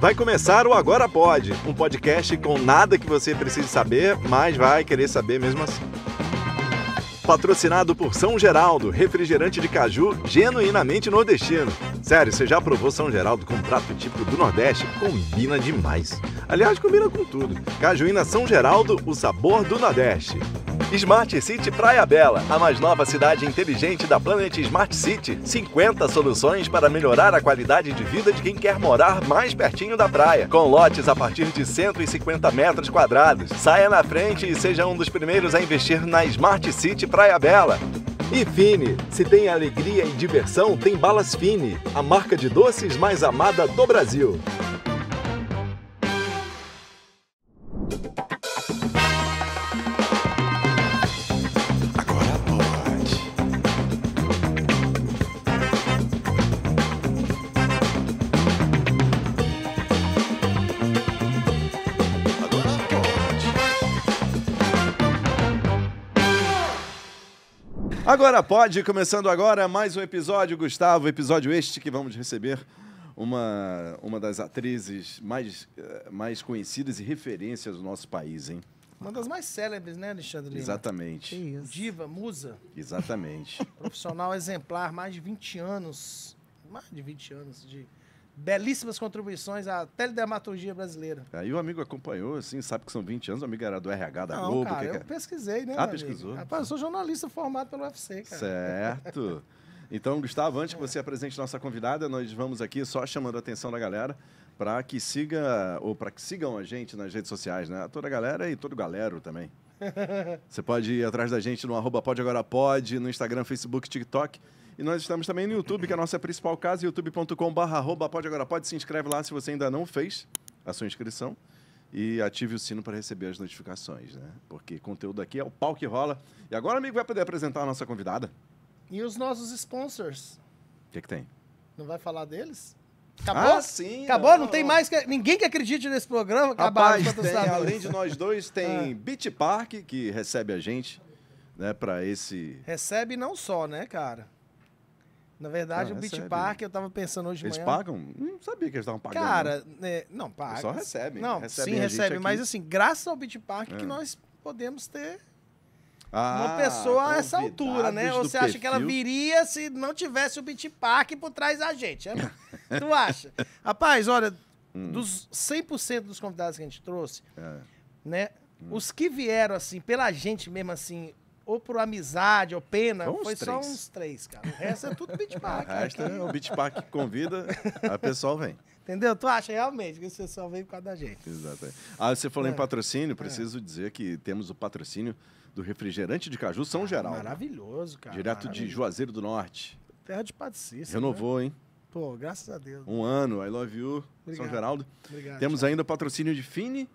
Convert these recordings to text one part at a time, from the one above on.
Vai começar o Agora Pode, um podcast com nada que você precise saber, mas vai querer saber mesmo assim. Patrocinado por São Geraldo, refrigerante de caju genuinamente nordestino. Sério, você já provou São Geraldo com um prato típico do Nordeste? Combina demais. Demais. Aliás, combina com tudo. Cajuína São Geraldo, o sabor do Nordeste. Smart City Praia Bela, a mais nova cidade inteligente da Planet Smart City. 50 soluções para melhorar a qualidade de vida de quem quer morar mais pertinho da praia, com lotes a partir de 150 metros quadrados. Saia na frente e seja um dos primeiros a investir na Smart City Praia Bela. E Fini, se tem alegria e diversão, tem balas Fini, a marca de doces mais amada do Brasil. Agora pode, começando agora mais um episódio, Gustavo, episódio este que vamos receber uma, uma das atrizes mais, eh, mais conhecidas e referências do nosso país, hein? Uma das mais célebres, né, Alexandre? Lima? Exatamente. Isso. Diva, musa. Exatamente. Profissional exemplar, mais de 20 anos, mais de 20 anos de belíssimas contribuições à teledermatologia brasileira. Aí é, o amigo acompanhou, assim, sabe que são 20 anos, o amigo era do RH da Não, Globo. Cara, que eu que... É? pesquisei, né? Ah, pesquisou. Amigo? Rapaz, eu sou jornalista formado pelo UFC, cara. Certo. Então, Gustavo, antes que você apresente nossa convidada, nós vamos aqui só chamando a atenção da galera para que siga ou para que sigam a gente nas redes sociais, né? Toda a galera e todo o galero também. você pode ir atrás da gente no arroba pode, no Instagram, Facebook, TikTok. E nós estamos também no YouTube, que é a nossa principal casa, youtube.com.br. Pode agora, pode se inscreve lá se você ainda não fez a sua inscrição. E ative o sino para receber as notificações, né? Porque conteúdo aqui é o pau que rola. E agora, amigo, vai poder apresentar a nossa convidada. E os nossos sponsors. O que, que tem? Não vai falar deles? Ah, Acabou? Ah, sim. Acabou? Não, não, tem mais. Que... Ninguém que acredite nesse programa. Rapaz, tem, além de nós dois, tem é. Beach Park, que recebe a gente, né, para esse. Recebe não só, né, cara? Na verdade, o Beach né? Park, eu tava pensando hoje de eles manhã. Eles pagam? Não sabia que eles estavam pagando. Cara, né, não, paga. Só recebe. Não, recebem sim, recebe. Mas assim, graças ao Beach Park é. que nós podemos ter ah, uma pessoa a essa altura, né? Ou você perfil? acha que ela viria se não tivesse o Beach Park por trás da gente? É? tu acha? Rapaz, olha, hum. dos 100% dos convidados que a gente trouxe, é. né? Hum. Os que vieram, assim, pela gente mesmo, assim, ou por amizade, ou pena, foi três. só uns três, cara. O resto é tudo beach park. O resto é o beach park que convida, a pessoal vem. Entendeu? Tu acha realmente que o pessoal vem por causa da gente. Exatamente. Ah, você falou é. em patrocínio, é. preciso é. dizer que temos o patrocínio do refrigerante de caju São ah, Geraldo. Maravilhoso, cara. Direto maravilhoso. de Juazeiro do Norte. Terra de Patricista. Né? Renovou, né? hein? Pô, graças a Deus. Um ano, I love you, Obrigado. São Geraldo. Obrigado, Temos ainda o patrocínio de Fini,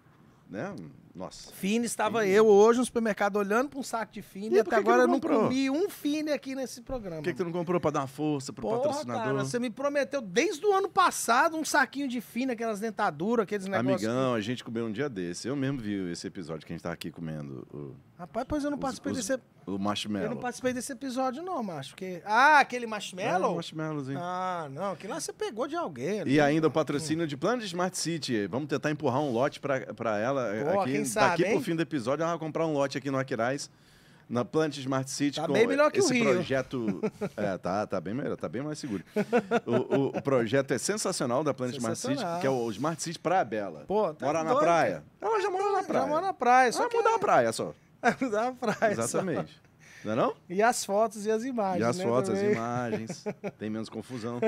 né? Nossa. Fine estava Fini. eu hoje no supermercado olhando para um saco de Fine. E até agora eu não comi um Fine aqui nesse programa. Por que, que tu não comprou para dar uma força pro Porra, patrocinador? Cara, você me prometeu desde o ano passado um saquinho de Fine, aquelas dentaduras, aqueles negócios. Amigão, que... a gente comeu um dia desse. Eu mesmo vi esse episódio que a gente tá aqui comendo. O... Rapaz, pois eu não participei os, desse. O marshmallow. Eu não participei desse episódio, não, macho. Porque... Ah, aquele marshmallow? É, um marshmallowzinho. Ah, não. Aquilo lá você pegou de alguém. Né? E ainda o patrocínio de Plano de Smart City. Vamos tentar empurrar um lote para ela eh, Pô, aqui sabe, daqui hein? pro fim do episódio, ela ah, vai comprar um lote aqui no Aquirais na Plant Smart City. Tá bem melhor que esse o Rio. projeto. é, tá, tá bem melhor, tá bem mais seguro. o, o, o, projeto é sensacional da Plant Smart City, que é o Smart City Praia Bela. Pô, tá Mora na praia. Ela já mora na praia. Já mora na praia, só. Vai ah, que... É- é, mudar a praia só. Vai mudar a praia. Exatamente. Só. Não é não? E as fotos e as imagens. E as né, fotos, também. as imagens. Tem menos confusão.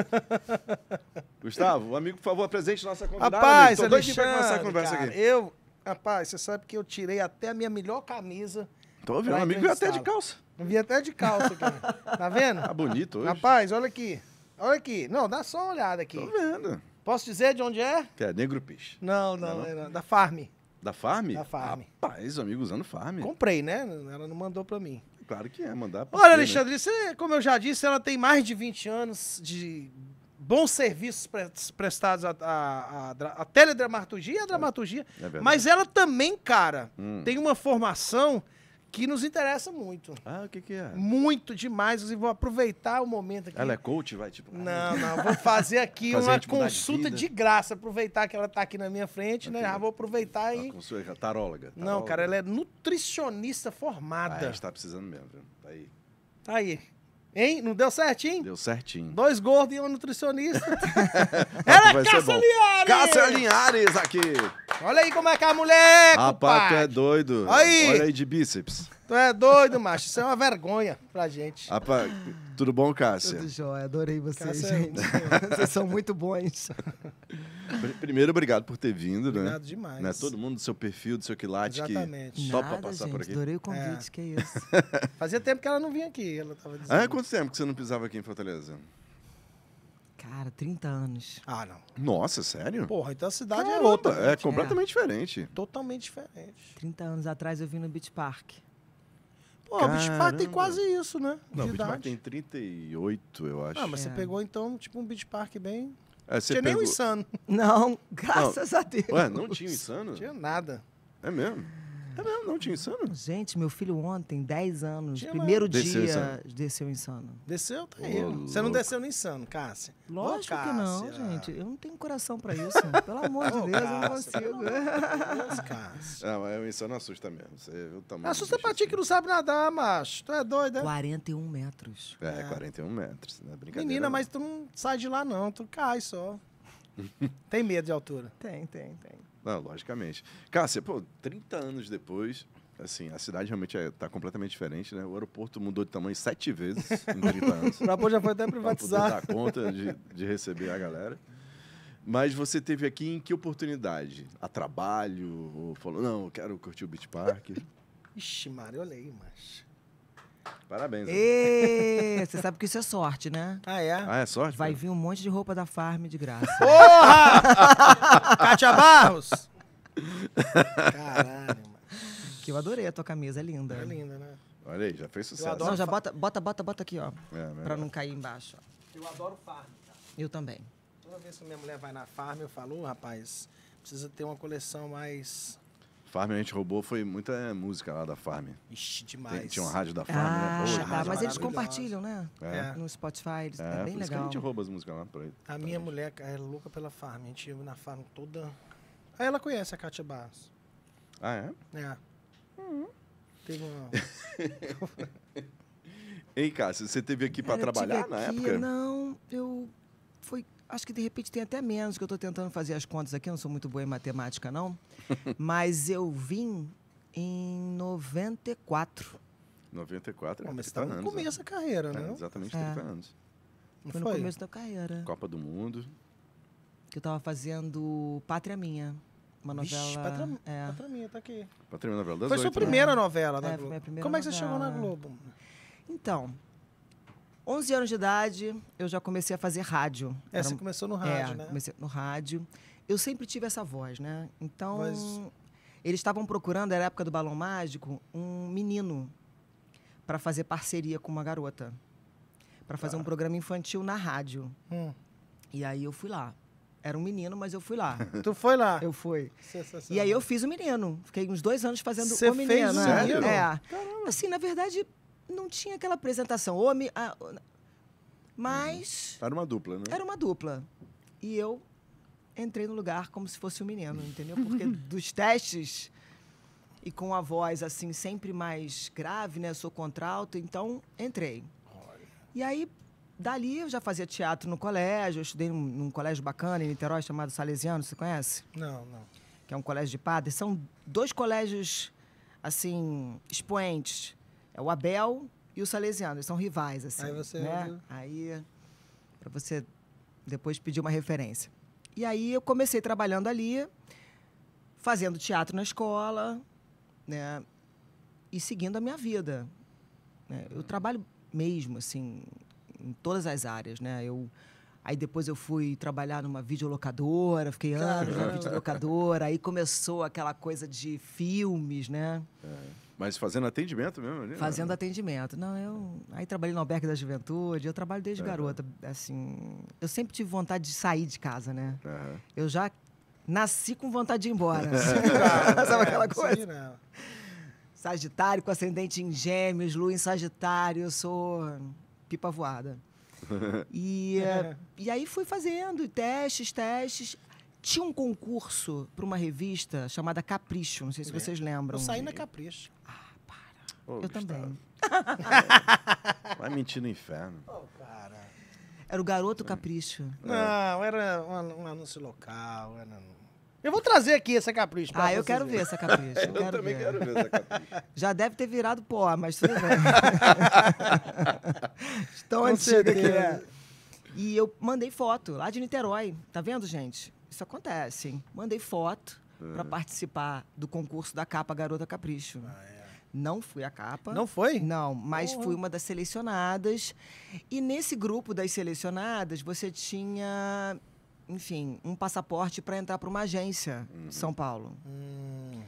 Gustavo, amigo, por favor, apresente nossa convidada. Rapaz, Tô doido nossa conversa cara, aqui. Eu, Rapaz, você sabe que eu tirei até a minha melhor camisa. Tô vendo, amigo veio até de calça. vi até de calça aqui. tá vendo? Tá bonito hoje. Rapaz, olha aqui. Olha aqui. Não, dá só uma olhada aqui. Tô vendo. Posso dizer de onde é? Que é Negro Peixe. Não, não, não, é não. da Farm. Da Farm? Da Farm. Rapaz, amigo usando Farm. Comprei, né? Ela não mandou pra mim. Claro que é, mandar pra Olha, ter, né? Alexandre, né? você, como eu já disse, ela tem mais de 20 anos de bons serviços prestados à, à, teledramaturgia e à é, dramaturgia, é mas ela também, cara, hum. tem uma formação que nos interessa muito. Ah, o que, que é? Muito demais. E vou aproveitar o momento aqui. Ela é coach, vai? Tipo... Não, não. Vou fazer aqui fazer uma consulta de, de, graça. Aproveitar que ela está aqui na minha frente, né? Ah, vou aproveitar e. Consulta, taróloga, taróloga, Não, cara, ela é nutricionista formada. Ah, a gente tá precisando mesmo, viu? Tá aí. Tá aí. Hein? Não deu certinho? Deu certinho. Dois gordos e um nutricionista. É Ela é Cássia Linhares! Cássia Linhares aqui! Olha aí como é que é a mulher, Rapaz, tu é doido. Aí. Olha aí de bíceps. Tu é doido, macho. Isso é uma vergonha pra gente. Rapaz... Tudo bom, Cássia? Tudo jóia, adorei vocês, Cássia, gente. vocês são muito bons. Primeiro, obrigado por ter vindo, obrigado né? Obrigado demais. Né? Todo mundo do seu perfil, do seu quilate Exatamente. só para passar gente, por aqui. Adorei o convite, é. que é isso. Fazia tempo que ela não vinha aqui, ela tava dizendo. Ah, é quanto tempo que você não pisava aqui em Fortaleza? Cara, 30 anos. Ah, não. Nossa, sério? Porra, então a cidade é Caramba, é outra. É completamente é. diferente. Totalmente diferente. 30 anos atrás eu vim no Beach Park. Pô, Caramba. Beach Park tem quase isso, né? Não, o Beach Park tem 38, eu acho. Ah, mas é. você pegou então, tipo, um beach park bem. É, tinha pegou... nem o Insano. Não, graças não. a Deus. Ué, não tinha o Insano? Não tinha nada. É mesmo? É mesmo? Não tinha insano? Gente, meu filho ontem, 10 anos, tinha primeiro dia, desceu insano. desceu insano. Desceu? Tá aí. Né? Você não desceu no insano, Cássia. Lógico Ô, Cássia. que não, gente. Eu não tenho coração pra isso. Pelo amor de Ô, Deus, Cássia. eu não consigo. Cássia. Não, mas o insano assusta mesmo. Você viu o tamanho Assusta pra ti que não sabe nadar, macho. Tu é doido, é? Né? 41 metros. É, é. 41 metros. Não é brincadeira. Menina, não. Né? mas tu não sai de lá, não. Tu cai só. tem medo de altura? Tem, tem, tem. Não, logicamente. Cássia, pô, 30 anos depois, assim, a cidade realmente está é, tá completamente diferente, né? O aeroporto mudou de tamanho sete vezes em 30 anos. o aeroporto já foi até privatizado. Para dar conta de, de receber a galera. Mas você teve aqui em que oportunidade? A trabalho? Ou falou, não, eu quero curtir o Beach Park? Ixi, Mário, olhei, macho. Parabéns. E... Você sabe que isso é sorte, né? Ah, é? Ah, é sorte? Vai vir um monte de roupa da Farm de graça. Porra! Kátia Barros! Caralho, mano. Que eu adorei a tua camisa, é linda. É linda, né? Olha aí, já fez sucesso. Não, já bota, bota, bota, bota aqui, ó. É, pra não cair embaixo. Ó. Eu adoro farm, Eu também. Toda vez que minha mulher vai na farm, eu falo, oh, rapaz, precisa ter uma coleção mais Farm a gente roubou, foi muita é, música lá da Farm. Ixi, demais. Tem, tinha uma rádio da Farm, né? ah, né? Pô, ah, mas eles compartilham, né? É. é. No Spotify, eles, é, é bem legal. a gente rouba as músicas lá pra, A minha mulher é louca pela Farm, a gente ia na Farm toda... Aí ela conhece a Kátia Barros. Ah, é? É. Uhum. Teve uma... Ei, Cássio, você teve aqui para trabalhar na aqui, época? Não, eu acho que de repente tem até menos, que eu estou tentando fazer as contas aqui, não sou muito boa em matemática, não. Mas eu vim em 94. 94 é mas 30 tá no começo né? da carreira, é, né? exatamente 30 É. anos. Não Foi, no começo da carreira. Copa do Mundo. Que eu estava fazendo Pátria Minha. Uma Vixe, novela. Patra- é. Pátria Minha, tá aqui. minha, novela das Foi sua né? primeira novela né? É, foi minha primeira Como é que você chegou na Globo? Então, 11 anos de idade, eu já comecei a fazer rádio. É, Era... você começou no é, rádio, é, né? comecei no rádio. Eu sempre tive essa voz, né? Então, Mas... eles estavam procurando, era a época do Balão Mágico, um menino para fazer parceria com uma garota. para fazer ah. um programa infantil na rádio. Hum. E aí eu fui lá. Era um menino, mas eu fui lá. tu foi lá? Eu fui. E aí eu fiz o menino. Fiquei uns dois anos fazendo Cê o menino. Fez o é. menino? É. Caramba. Assim, na verdade, não tinha aquela apresentação. Homem, a, mas. Uhum. Era uma dupla, né? Era uma dupla. E eu entrei no lugar como se fosse um menino, entendeu? Porque dos testes e com a voz assim sempre mais grave, né? sou contralto, então entrei. E aí dali eu já fazia teatro no colégio, eu estudei num, num, colégio bacana em Niterói chamado Salesiano, você conhece? Não, não. Que é um colégio de padres, são dois colégios assim expoentes. É o Abel e o Salesiano, eles são rivais, assim. Aí você. Né? Aí, para você depois pedir uma referência. E aí eu comecei trabalhando ali, fazendo teatro na escola, né? E seguindo a minha vida. Né? Eu trabalho mesmo, assim, em todas as áreas, né? Eu. Aí depois eu fui trabalhar numa videolocadora, fiquei anos na videolocadora, aí começou aquela coisa de filmes, né? É. Mas fazendo atendimento mesmo? Ali, né? fazendo né? atendimento. Não, eu aí trabalhei no albergue da juventude, eu trabalho desde garota, assim, eu sempre tive vontade de sair de casa, né? Eu já nasci com vontade de ir embora. Sabe é. aquela é, coisa? Sim, né? Sagitário com ascendente em Gêmeos, Lua em Sagitário, eu sou pipa voada. e, é. e aí fui fazendo testes, testes. Tinha um concurso para uma revista chamada Capricho, não sei se é. vocês lembram. Eu saí na Capricho. Ah, para. Ô, eu Gustavo. também. Vai mentir no inferno. Oh, cara. Era o Garoto Capricho. É. Não, era um, um anúncio local, era eu vou trazer aqui essa capricho. Ah, eu quero ver, essa capricho. Eu, eu quero também ver. quero ver essa capricho. Já deve ter virado pó, mas tudo bem. Estão antiga que é. E eu mandei foto lá de Niterói. Tá vendo, gente? Isso acontece, hein? Mandei foto uhum. para participar do concurso da capa Garota Capricho. Ah, é. Não fui a capa. Não foi? Não, mas uhum. fui uma das selecionadas. E nesse grupo das selecionadas, você tinha, enfim, um passaporte para entrar para uma agência uhum. São Paulo. Uhum.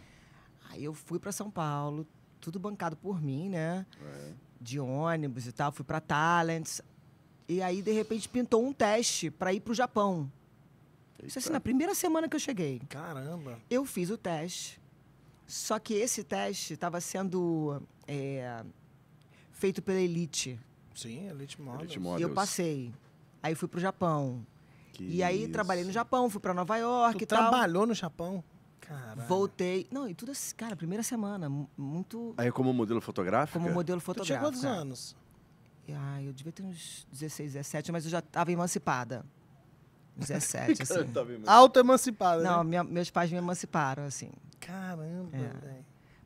Aí eu fui para São Paulo, tudo bancado por mim, né? Uhum. De ônibus e tal, fui para Talents. E aí, de repente, pintou um teste para ir para o Japão. Isso assim, tá. na primeira semana que eu cheguei. Caramba! Eu fiz o teste, só que esse teste estava sendo é, feito pela Elite. Sim, Elite Models. Elite Models. E eu passei. Aí fui pro Japão. Que e aí isso. trabalhei no Japão, fui para Nova York tu e tal. trabalhou no Japão? Caralho. Voltei. Não, e tudo assim, cara, primeira semana, muito... Aí como modelo fotográfico? Como modelo fotográfico. Tu tinha quantos anos? Ah, eu devia ter uns 16, 17, mas eu já estava emancipada. 17, assim. Auto-emancipada, Não, né? minha, meus pais me emanciparam, assim. Caramba, é.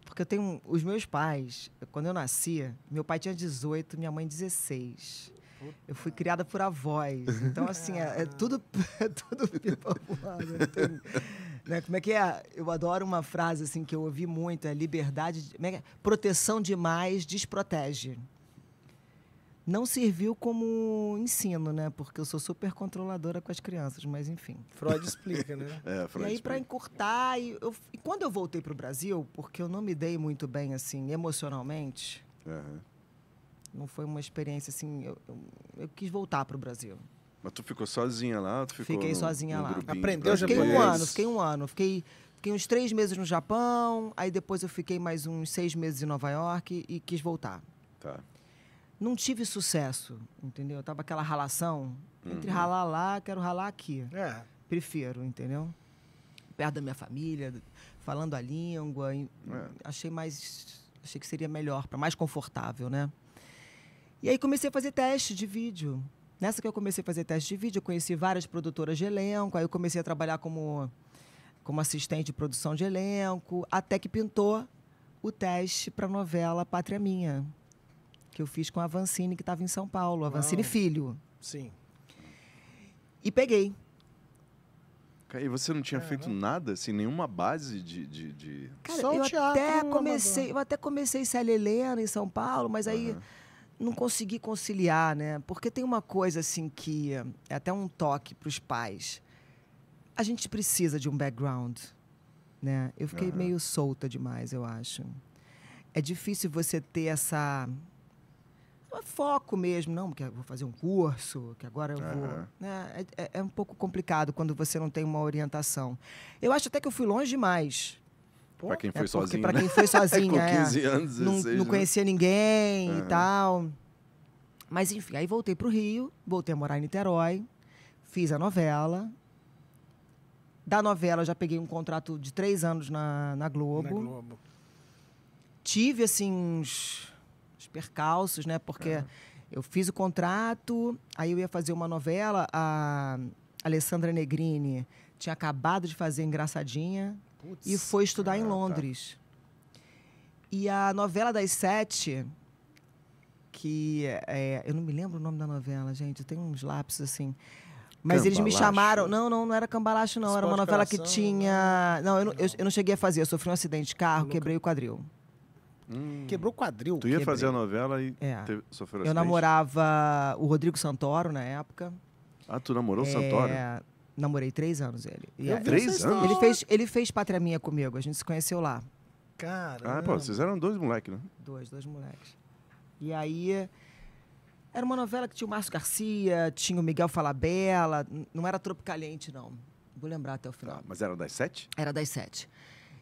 Porque eu tenho... Os meus pais, quando eu nascia, meu pai tinha 18, minha mãe 16. Eu fui criada por avós. Então, assim, é, é tudo... É tudo né? Como é que é? Eu adoro uma frase, assim, que eu ouvi muito. É liberdade... De, é, é? Proteção demais desprotege não serviu como ensino, né? Porque eu sou super controladora com as crianças, mas enfim. Freud explica, né? é, Freud e aí, para encurtar, e, eu, e, quando eu voltei para o Brasil, porque eu não me dei muito bem, assim, emocionalmente, uhum. não foi uma experiência, assim, eu, eu, eu quis voltar para o Brasil. Mas tu ficou sozinha lá? Tu ficou fiquei no, sozinha no lá. Aprendeu fiquei japonês? Fiquei um ano, fiquei um ano. Fiquei, fiquei uns três meses no Japão, aí depois eu fiquei mais uns seis meses em Nova York e, e quis voltar. Tá não tive sucesso, entendeu? Eu tava aquela ralação, entre uhum. ralar lá, quero ralar aqui. É. Prefiro, entendeu? Perto da minha família, falando a língua, é. achei mais achei que seria melhor, para mais confortável, né? E aí comecei a fazer teste de vídeo. Nessa que eu comecei a fazer teste de vídeo, eu conheci várias produtoras de elenco, aí eu comecei a trabalhar como como assistente de produção de elenco, até que pintou o teste para a novela Pátria Minha que eu fiz com a Vancini, que estava em São Paulo, a Vancini ah. Filho. Sim. E peguei. E você não tinha é, feito né? nada, assim, nenhuma base de. de, de... Cara, Só eu até comecei, eu até comecei Célia Helena em São Paulo, mas aí uhum. não consegui conciliar, né? Porque tem uma coisa assim que é até um toque para os pais. A gente precisa de um background, né? Eu fiquei uhum. meio solta demais, eu acho. É difícil você ter essa é foco mesmo, não, porque eu vou fazer um curso, que agora eu vou. Né? É, é, é, um pouco complicado quando você não tem uma orientação. Eu acho até que eu fui longe demais. Para quem, é né? quem foi sozinho. Para quem foi sozinho, é. 15 anos, 16, não, não né? conhecia ninguém uhum. e tal. Mas enfim, aí voltei para o Rio, voltei a morar em Niterói, fiz a novela. Da novela já peguei um contrato de três anos na, na Globo. Na Globo. Tive, assim, uns os percalços, né? Porque uhum. eu fiz o contrato, aí eu ia fazer uma novela, a Alessandra Negrini tinha acabado de fazer Engraçadinha Puts, e foi estudar caraca. em Londres. E a novela das sete, que é, eu não me lembro o nome da novela, gente, tem tenho uns lápis assim. Mas Cambalacho. eles me chamaram. Não, não, não era cambalacho, não. Esporte era uma novela que tinha. Né? Não, eu não, eu, eu não cheguei a fazer. Eu sofri um acidente de carro, Nunca. quebrei o quadril. Hum. Quebrou o quadril. Tu ia quebrei. fazer a novela e é. teve, sofreu Eu acidente? namorava o Rodrigo Santoro na época. Ah, tu namorou o é... Santoro? Namorei três anos ele. E eu três anos? Ele fez, ele fez Pátria Minha comigo, a gente se conheceu lá. Cara. Ah, pô, vocês eram dois moleques, né? Dois, dois moleques. E aí. Era uma novela que tinha o Márcio Garcia, tinha o Miguel Falabella, não era Tropicaliente, não. Vou lembrar até o final. Ah, mas era das sete? Era das sete.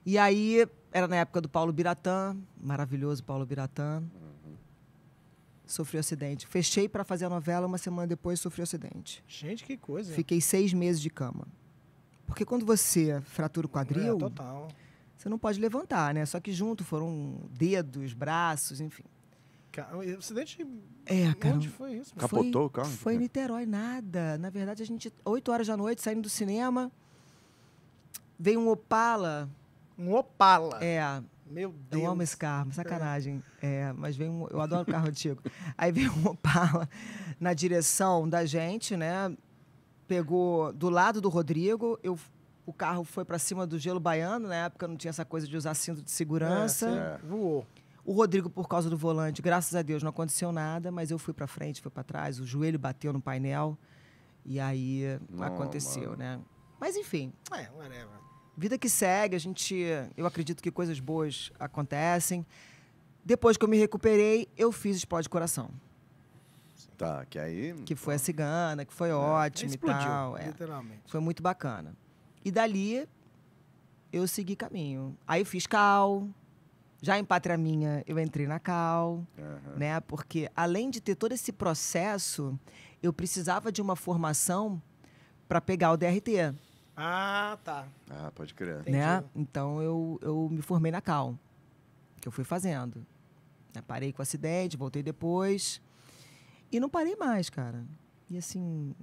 E aí, era na época do Paulo Biratã, maravilhoso Paulo Biratã. Uhum. Sofri um acidente. Fechei para fazer a novela, uma semana depois sofri um acidente. Gente, que coisa. Fiquei seis meses de cama. Porque quando você fratura o é, quadril. É, total. Você não pode levantar, né? Só que junto foram dedos, braços, enfim. O acidente. É, cara. Onde foi isso? Capotou foi, o carro? Foi em Niterói, nada. Na verdade, a gente, 8 horas da noite, saindo do cinema, veio um Opala um Opala. É. Meu Deus. Eu amo esse carro, sacanagem. É. é mas vem um, eu adoro carro antigo. Aí veio um Opala na direção da gente, né? Pegou do lado do Rodrigo, eu, o carro foi para cima do gelo baiano, na época não tinha essa coisa de usar cinto de segurança. É, é, Voou. O Rodrigo, por causa do volante, graças a Deus não aconteceu nada, mas eu fui para frente, fui para trás, o joelho bateu no painel e aí não, aconteceu, mano. né? Mas enfim. É, whatever vida que segue, a gente, eu acredito que coisas boas acontecem. Depois que eu me recuperei, eu fiz explode coração. Tá, que aí. Que foi a cigana, que foi é, ótimo explodiu, e tal. É. Literalmente. Foi muito bacana. E dali eu segui caminho. Aí fiz cal. Já em Pátria Minha, eu entrei na Cal, uhum. né? Porque além de ter todo esse processo, eu precisava de uma formação para pegar o DRT. Ah, tá. Ah, pode crer. Né? Então eu, eu me formei na Cal, que eu fui fazendo. Eu né? parei com o acidente, voltei depois. E não parei mais, cara. E assim,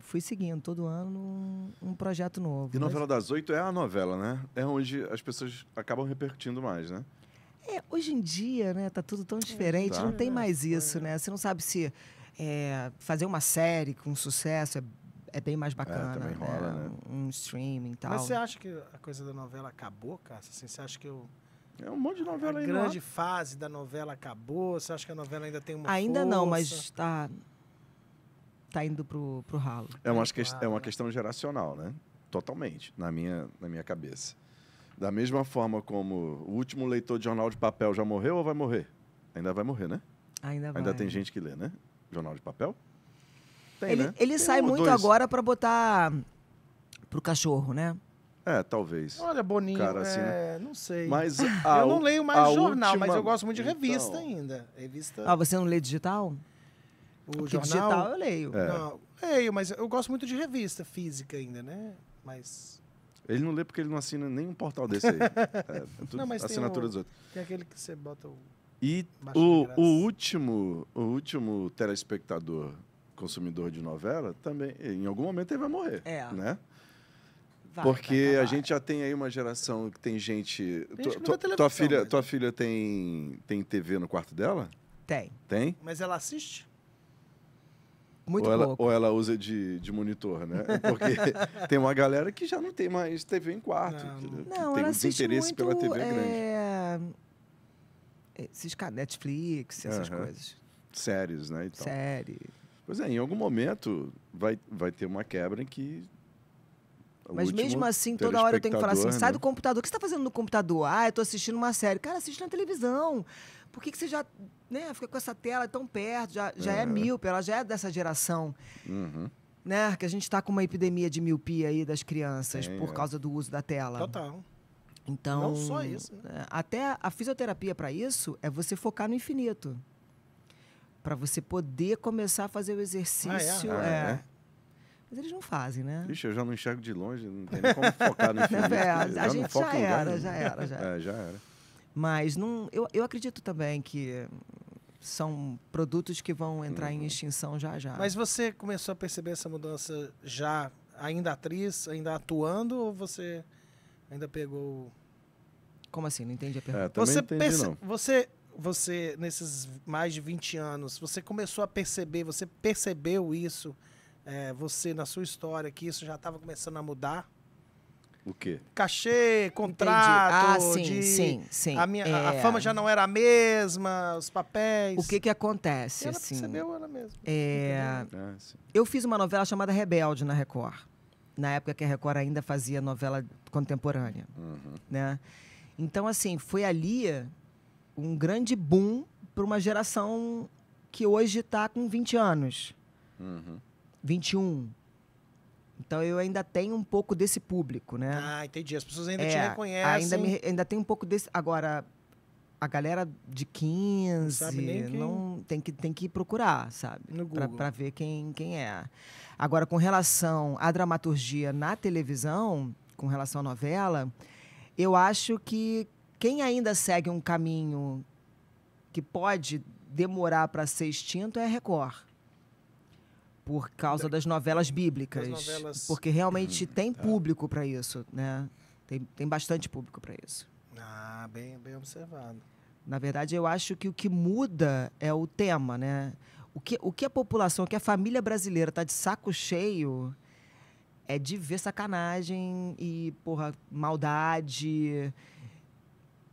fui seguindo todo ano um, projeto novo. E Novela das Oito é a novela, né? É onde as pessoas acabam repercutindo mais, né? É, hoje em dia, né, tá tudo tão diferente, é, tá. não tem é, mais isso, né? né? Você não sabe se é, fazer uma série com sucesso é é bem mais é, bacana. É, rola, né? né? Um streaming e tal. Mas você acha que a coisa da novela acabou, cara? Assim, você acha que eu... É um monte de novela ainda. A grande lá. fase da novela acabou? Você acha que a novela ainda tem uma Ainda força? não, mas está tá indo pro, pro ralo. É uma, que, é uma né? questão geracional, né? Totalmente, na minha, na minha cabeça. Da mesma forma como o último leitor de jornal de papel já morreu ou vai morrer? Ainda vai morrer, né? Ainda vai. Ainda tem gente que lê, né? Jornal de papel? Tem, ele, né? ele sai um, muito dois. agora para botar pro cachorro, né? É, talvez. Olha, Boninho, Cara, assim, é, né? não sei. Mas a, eu não leio mais jornal, última... mas eu gosto muito de então. revista então... ainda. Revista... Ah, você não lê digital? O Porque jornal... digital eu leio. É. Não, leio, mas eu gosto muito de revista física ainda, né? Mas... Ele não lê porque ele não assina nenhum portal desse aí. É, é, tudo não, mas assinatura tem o... dos outros. Tem aquele que você bota o... E o, o, último, o último telespectador consumidor de novela, também, em algum momento ele vai morrer. É. Né? Vai, Porque vai a gente já tem aí uma geração que tem gente. tua, tua, filha, né? tua filha tem, tem TV no quarto dela? Tem. Tem? Mas ela assiste? Muito ou ela, pouco. Ou ela usa de, de monitor, né? Porque tem uma galera que já não tem mais TV em quarto. Não, que, não que ela tem interesse muito, pela TV é... grande. Esses, Netflix, essas uh -huh. coisas. Séries, né? Séries. Pois é, em algum momento vai, vai ter uma quebra em que. Mas mesmo assim, toda hora eu tenho que falar assim: né? sai do computador. O que você está fazendo no computador? Ah, eu estou assistindo uma série. Cara, assiste na televisão. Por que, que você já né, fica com essa tela tão perto? Já, já é, é míope, ela já é dessa geração. Uhum. Né? Que a gente está com uma epidemia de miopia aí das crianças por é. causa do uso da tela. Total. Então, não só isso. Né? É, até a fisioterapia para isso é você focar no infinito para você poder começar a fazer o exercício. Ah, é? é. Ah, é. Né? Mas eles não fazem, né? Ixi, eu já não enxergo de longe, não tem nem como focar no filme. É, a, já gente já era, já era, já é, era, já era. Mas não, eu, eu acredito também que são produtos que vão entrar uhum. em extinção já já. Mas você começou a perceber essa mudança já, ainda atriz, ainda atuando, ou você ainda pegou. Como assim? Não entendi a pergunta. É, você, entendi, perce... você você, nesses mais de 20 anos, você começou a perceber, você percebeu isso, é, você na sua história, que isso já estava começando a mudar? O quê? Cachê, contrato. Ah, sim, de... sim, sim. A, minha, é... a fama já não era a mesma, os papéis. O que que acontece? Ela assim, percebeu ela mesma. É... Ah, eu fiz uma novela chamada Rebelde na Record. Na época que a Record ainda fazia novela contemporânea. Uhum. Né? Então, assim, foi ali um grande boom para uma geração que hoje está com 20 anos, uhum. 21. Então eu ainda tenho um pouco desse público, né? Ah, entendi. As pessoas ainda é, te reconhecem. Ainda, me, ainda tem um pouco desse. Agora, a galera de 15 não, não tem que tem que procurar, sabe? Para ver quem, quem é. Agora com relação à dramaturgia na televisão, com relação à novela, eu acho que quem ainda segue um caminho que pode demorar para ser extinto é a Record. Por causa das novelas bíblicas. Das novelas... Porque realmente tem é. público para isso, né? Tem, tem bastante público para isso. Ah, bem, bem observado. Na verdade, eu acho que o que muda é o tema, né? O que, o que a população, o que a família brasileira tá de saco cheio é de ver sacanagem e, porra, maldade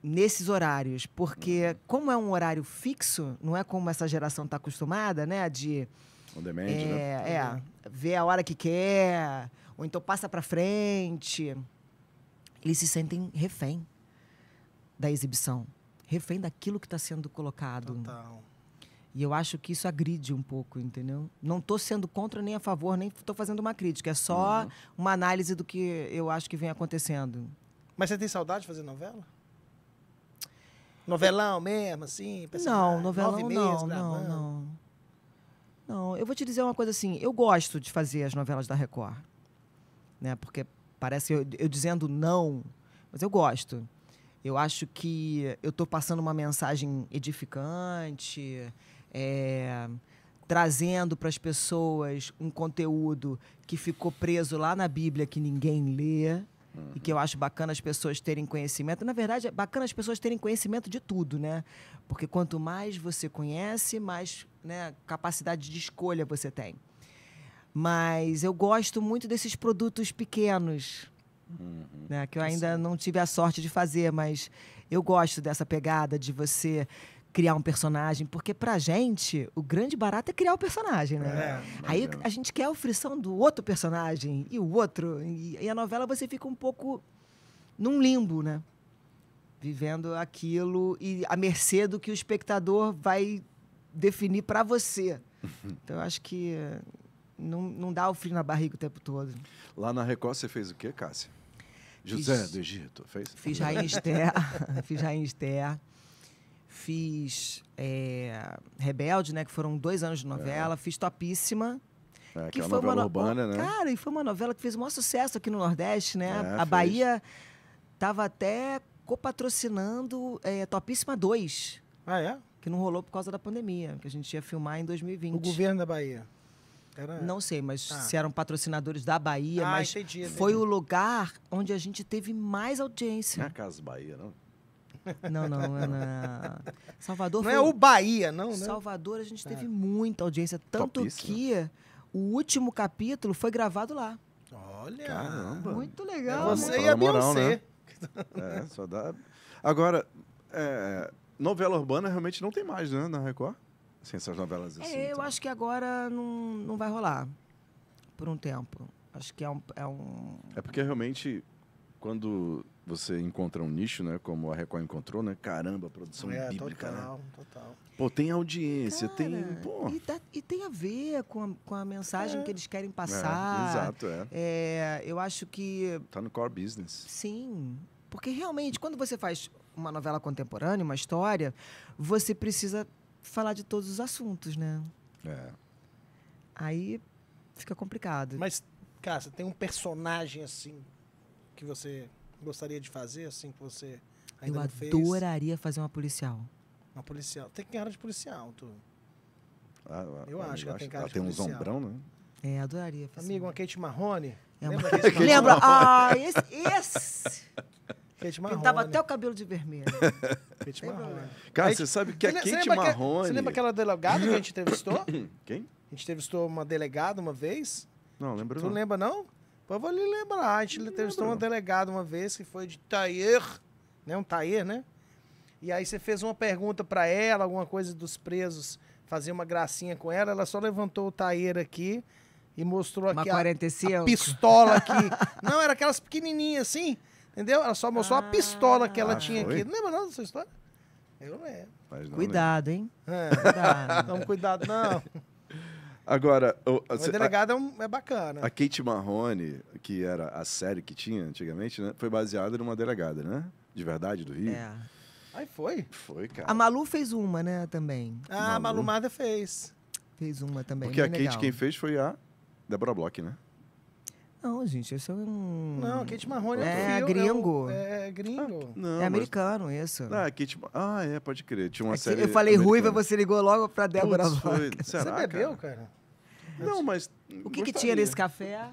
nesses horários, porque uhum. como é um horário fixo, não é como essa geração está acostumada, né? De on demand, é, né? É, é uhum. ver a hora que quer, ou então passa para frente. Eles se sentem refém da exibição, refém daquilo que está sendo colocado. Total. E eu acho que isso agride um pouco, entendeu? Não estou sendo contra nem a favor, nem estou fazendo uma crítica. É só uhum. uma análise do que eu acho que vem acontecendo. Mas você tem saudade de fazer novela? Novelão mesmo, assim? Não, novelão não, meses, não, não. Não, eu vou te dizer uma coisa assim, eu gosto de fazer as novelas da Record, né? Porque parece eu, eu dizendo não, mas eu gosto. Eu acho que eu estou passando uma mensagem edificante, é, trazendo para as pessoas um conteúdo que ficou preso lá na Bíblia que ninguém lê, Uhum. E que eu acho bacana as pessoas terem conhecimento. Na verdade, é bacana as pessoas terem conhecimento de tudo, né? Porque quanto mais você conhece, mais né, capacidade de escolha você tem. Mas eu gosto muito desses produtos pequenos. Uhum. Né, que eu tá ainda não tive a sorte de fazer, mas eu gosto dessa pegada de você criar um personagem, porque pra gente o grande barato é criar o personagem, né? É, Aí a gente quer a frição do outro personagem e o outro. E, e a novela você fica um pouco num limbo, né? Vivendo aquilo e à mercê do que o espectador vai definir para você. Então eu acho que eh, não, não dá o frio na barriga o tempo todo. Lá na Record você fez o quê, Cássia? José fiz, do Egito, fez? Fiz Rainha Esther, fiz Rainha Esther fiz é, Rebelde, né? Que foram dois anos de é. novela, é. fiz Topíssima. É, que, foi uma novela urbana, né? Cara, e foi uma novela que fez o maior sucesso aqui no Nordeste, né? É, a fez. Bahia tava até copatrocinando é, Topíssima 2. Ah, é? Que não rolou por causa da pandemia, que a gente ia filmar em 2020. O governo da Bahia. Era... Não sei, mas ah. se eram patrocinadores da Bahia, ah, mas entendi, entendi. foi o lugar onde a gente teve mais audiência. Não é a Casa Bahia, não? Não, não, não, é não. Salvador Não é foi... é o Bahia, não, né? Salvador, a gente é. teve muita audiência. Tanto Topíssimo. que o último capítulo foi gravado lá. Olha! Caramba. Muito legal, é você né? e a moral, Né? É, só dá... Agora, é, novela urbana realmente não tem mais, né, na Record? Assim, essas novelas assim. É, eu então. acho que agora não, não vai rolar por um tempo. Acho que é um. É, um... é porque realmente, quando você encontra um nicho, né? Como a Record encontrou, né? Caramba, produção é, bíblica, né? total, né? Total. Pô, tem audiência, Cara, tem. Pô. E, tá, e, tem a ver com a, com a mensagem é. que eles querem passar. É, exato, é. é. Eu acho que. Tá no core business. Sim. Porque realmente, quando você faz uma novela contemporânea, uma história, você precisa falar de todos os assuntos, né? É. Aí fica complicado. Mas, você tem um personagem assim que você gostaria de fazer, assim, que você ainda Eu não fez? Eu adoraria fazer uma policial. Uma policial. Tem cara de policial, tu. Ah, ah eu ah, acho que ela tem cara ela de tem policial. tem um ombrão, né? É, adoraria fazer. Amigo, uma Kate Marrone. É uma... Lembra? Kate Lembra? Ah, esse... esse. Kate Marrone. Pintava até o cabelo de vermelho. Kate Marrone. Cara, você sabe que a Kate, Kate Marrone... Você lembra aquela delegada que a gente entrevistou? Quem? A gente entrevistou uma delegada uma vez. Não, lembro tu não. Tu lembra, não? Eu vou lhe lembrar, a gente entrevistou lembro. uma delegada uma vez que foi de Tair, né? Um Tair, né? E aí você fez uma pergunta para ela, alguma coisa dos presos, fazer uma gracinha com ela, ela só levantou o Tair aqui e mostrou uma aqui a, a, pistola aqui. Não, era aquelas pequenininhas assim, entendeu? Ela só mostrou ah, a pistola que ela ah, tinha foi? aqui. Não lembra não dessa história? Eu lembro. Cuidado, lembro. hein? É. Cuidado. cuidado, não. Agora, o, a, delegado a, é, um, é, bacana. A Kate Marrone, que era a série que tinha antigamente, né, foi baseada numa delegada, né? De verdade, do Rio. É. Aí foi? Foi, cara. A Malu fez uma, né, também. Ah, Malu. a malumada fez. Fez uma também. Porque a Kate legal. quem fez foi a Débora Bloch, né? Não, gente, esse é um. Não, Kate Marrone é, é, é gringo. É, é gringo. Ah, não, é americano, isso. Ah, Kate... ah, é, pode crer. Tinha uma é série. Eu falei americana. ruiva, você ligou logo pra Débora Block foi... Será, Você bebeu, cara? Não, mas. O que, que tinha nesse café?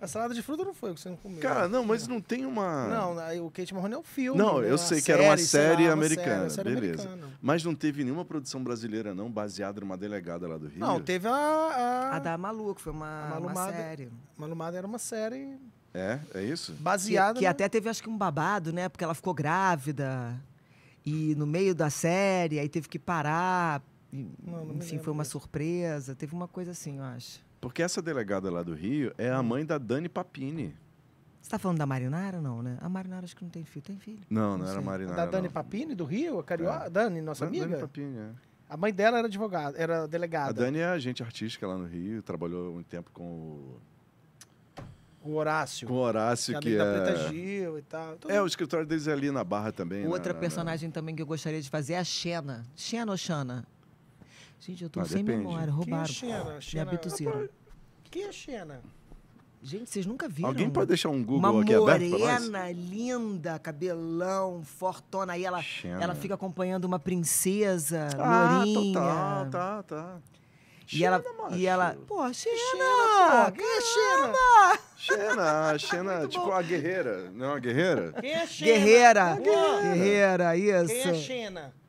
A salada de fruta não foi o que você não comeu. Cara, não, mas não tem uma. Não, o Kate Marrone é um filme. Não, né? eu sei que era uma série lá, americana. Uma série, uma série beleza. Americana. Mas não teve nenhuma produção brasileira, não, baseada numa delegada lá do Rio? Não, teve a. A, a da Malu, que foi uma, Malumada, uma série. Malumada era uma série. É, é isso? Baseada. Que, que até teve, acho que, um babado, né? Porque ela ficou grávida. E no meio da série, aí teve que parar não, não foi uma surpresa. Teve uma coisa assim, eu acho. Porque essa delegada lá do Rio é a hum. mãe da Dani Papini. Você está falando da Marinara ou não, né? A Marinara acho que não tem filho. Tem filho? Não, não, não era a Marinara. Da Dani não. Papini, do Rio? A Carioca? É. Dani, nossa Dani, amiga? Dani Papini, é. A mãe dela era advogada, era delegada. A Dani é agente artística lá no Rio, trabalhou um tempo com o... O Horácio. Com o Horácio, que, é que da é... Preta Gil e tal. Tudo. É, o escritório deles é ali na Barra também. Outra né, na, personagem na... também que eu gostaria de fazer é a Xena. Xena ou Xana? Gente, eu tô ah, sem depende. memória, é roubaram. Que Xena? Xena? Me é abduziram. Quem é Xena? Gente, vocês nunca viram. Alguém pode deixar um Google uma aqui aberto uma morena, linda, cabelão, fortona. Aí ela, ela fica acompanhando uma princesa, ah, tá, lourinha. Tá, tá, tá. E Xena, ela, e ela, pô, Xena! Xena, pô, quem é Xena? Xena, Xena, tipo a guerreira, não é uma guerreira? Quem é Xena? Guerreira, guerreira, isso. Quem é Xena?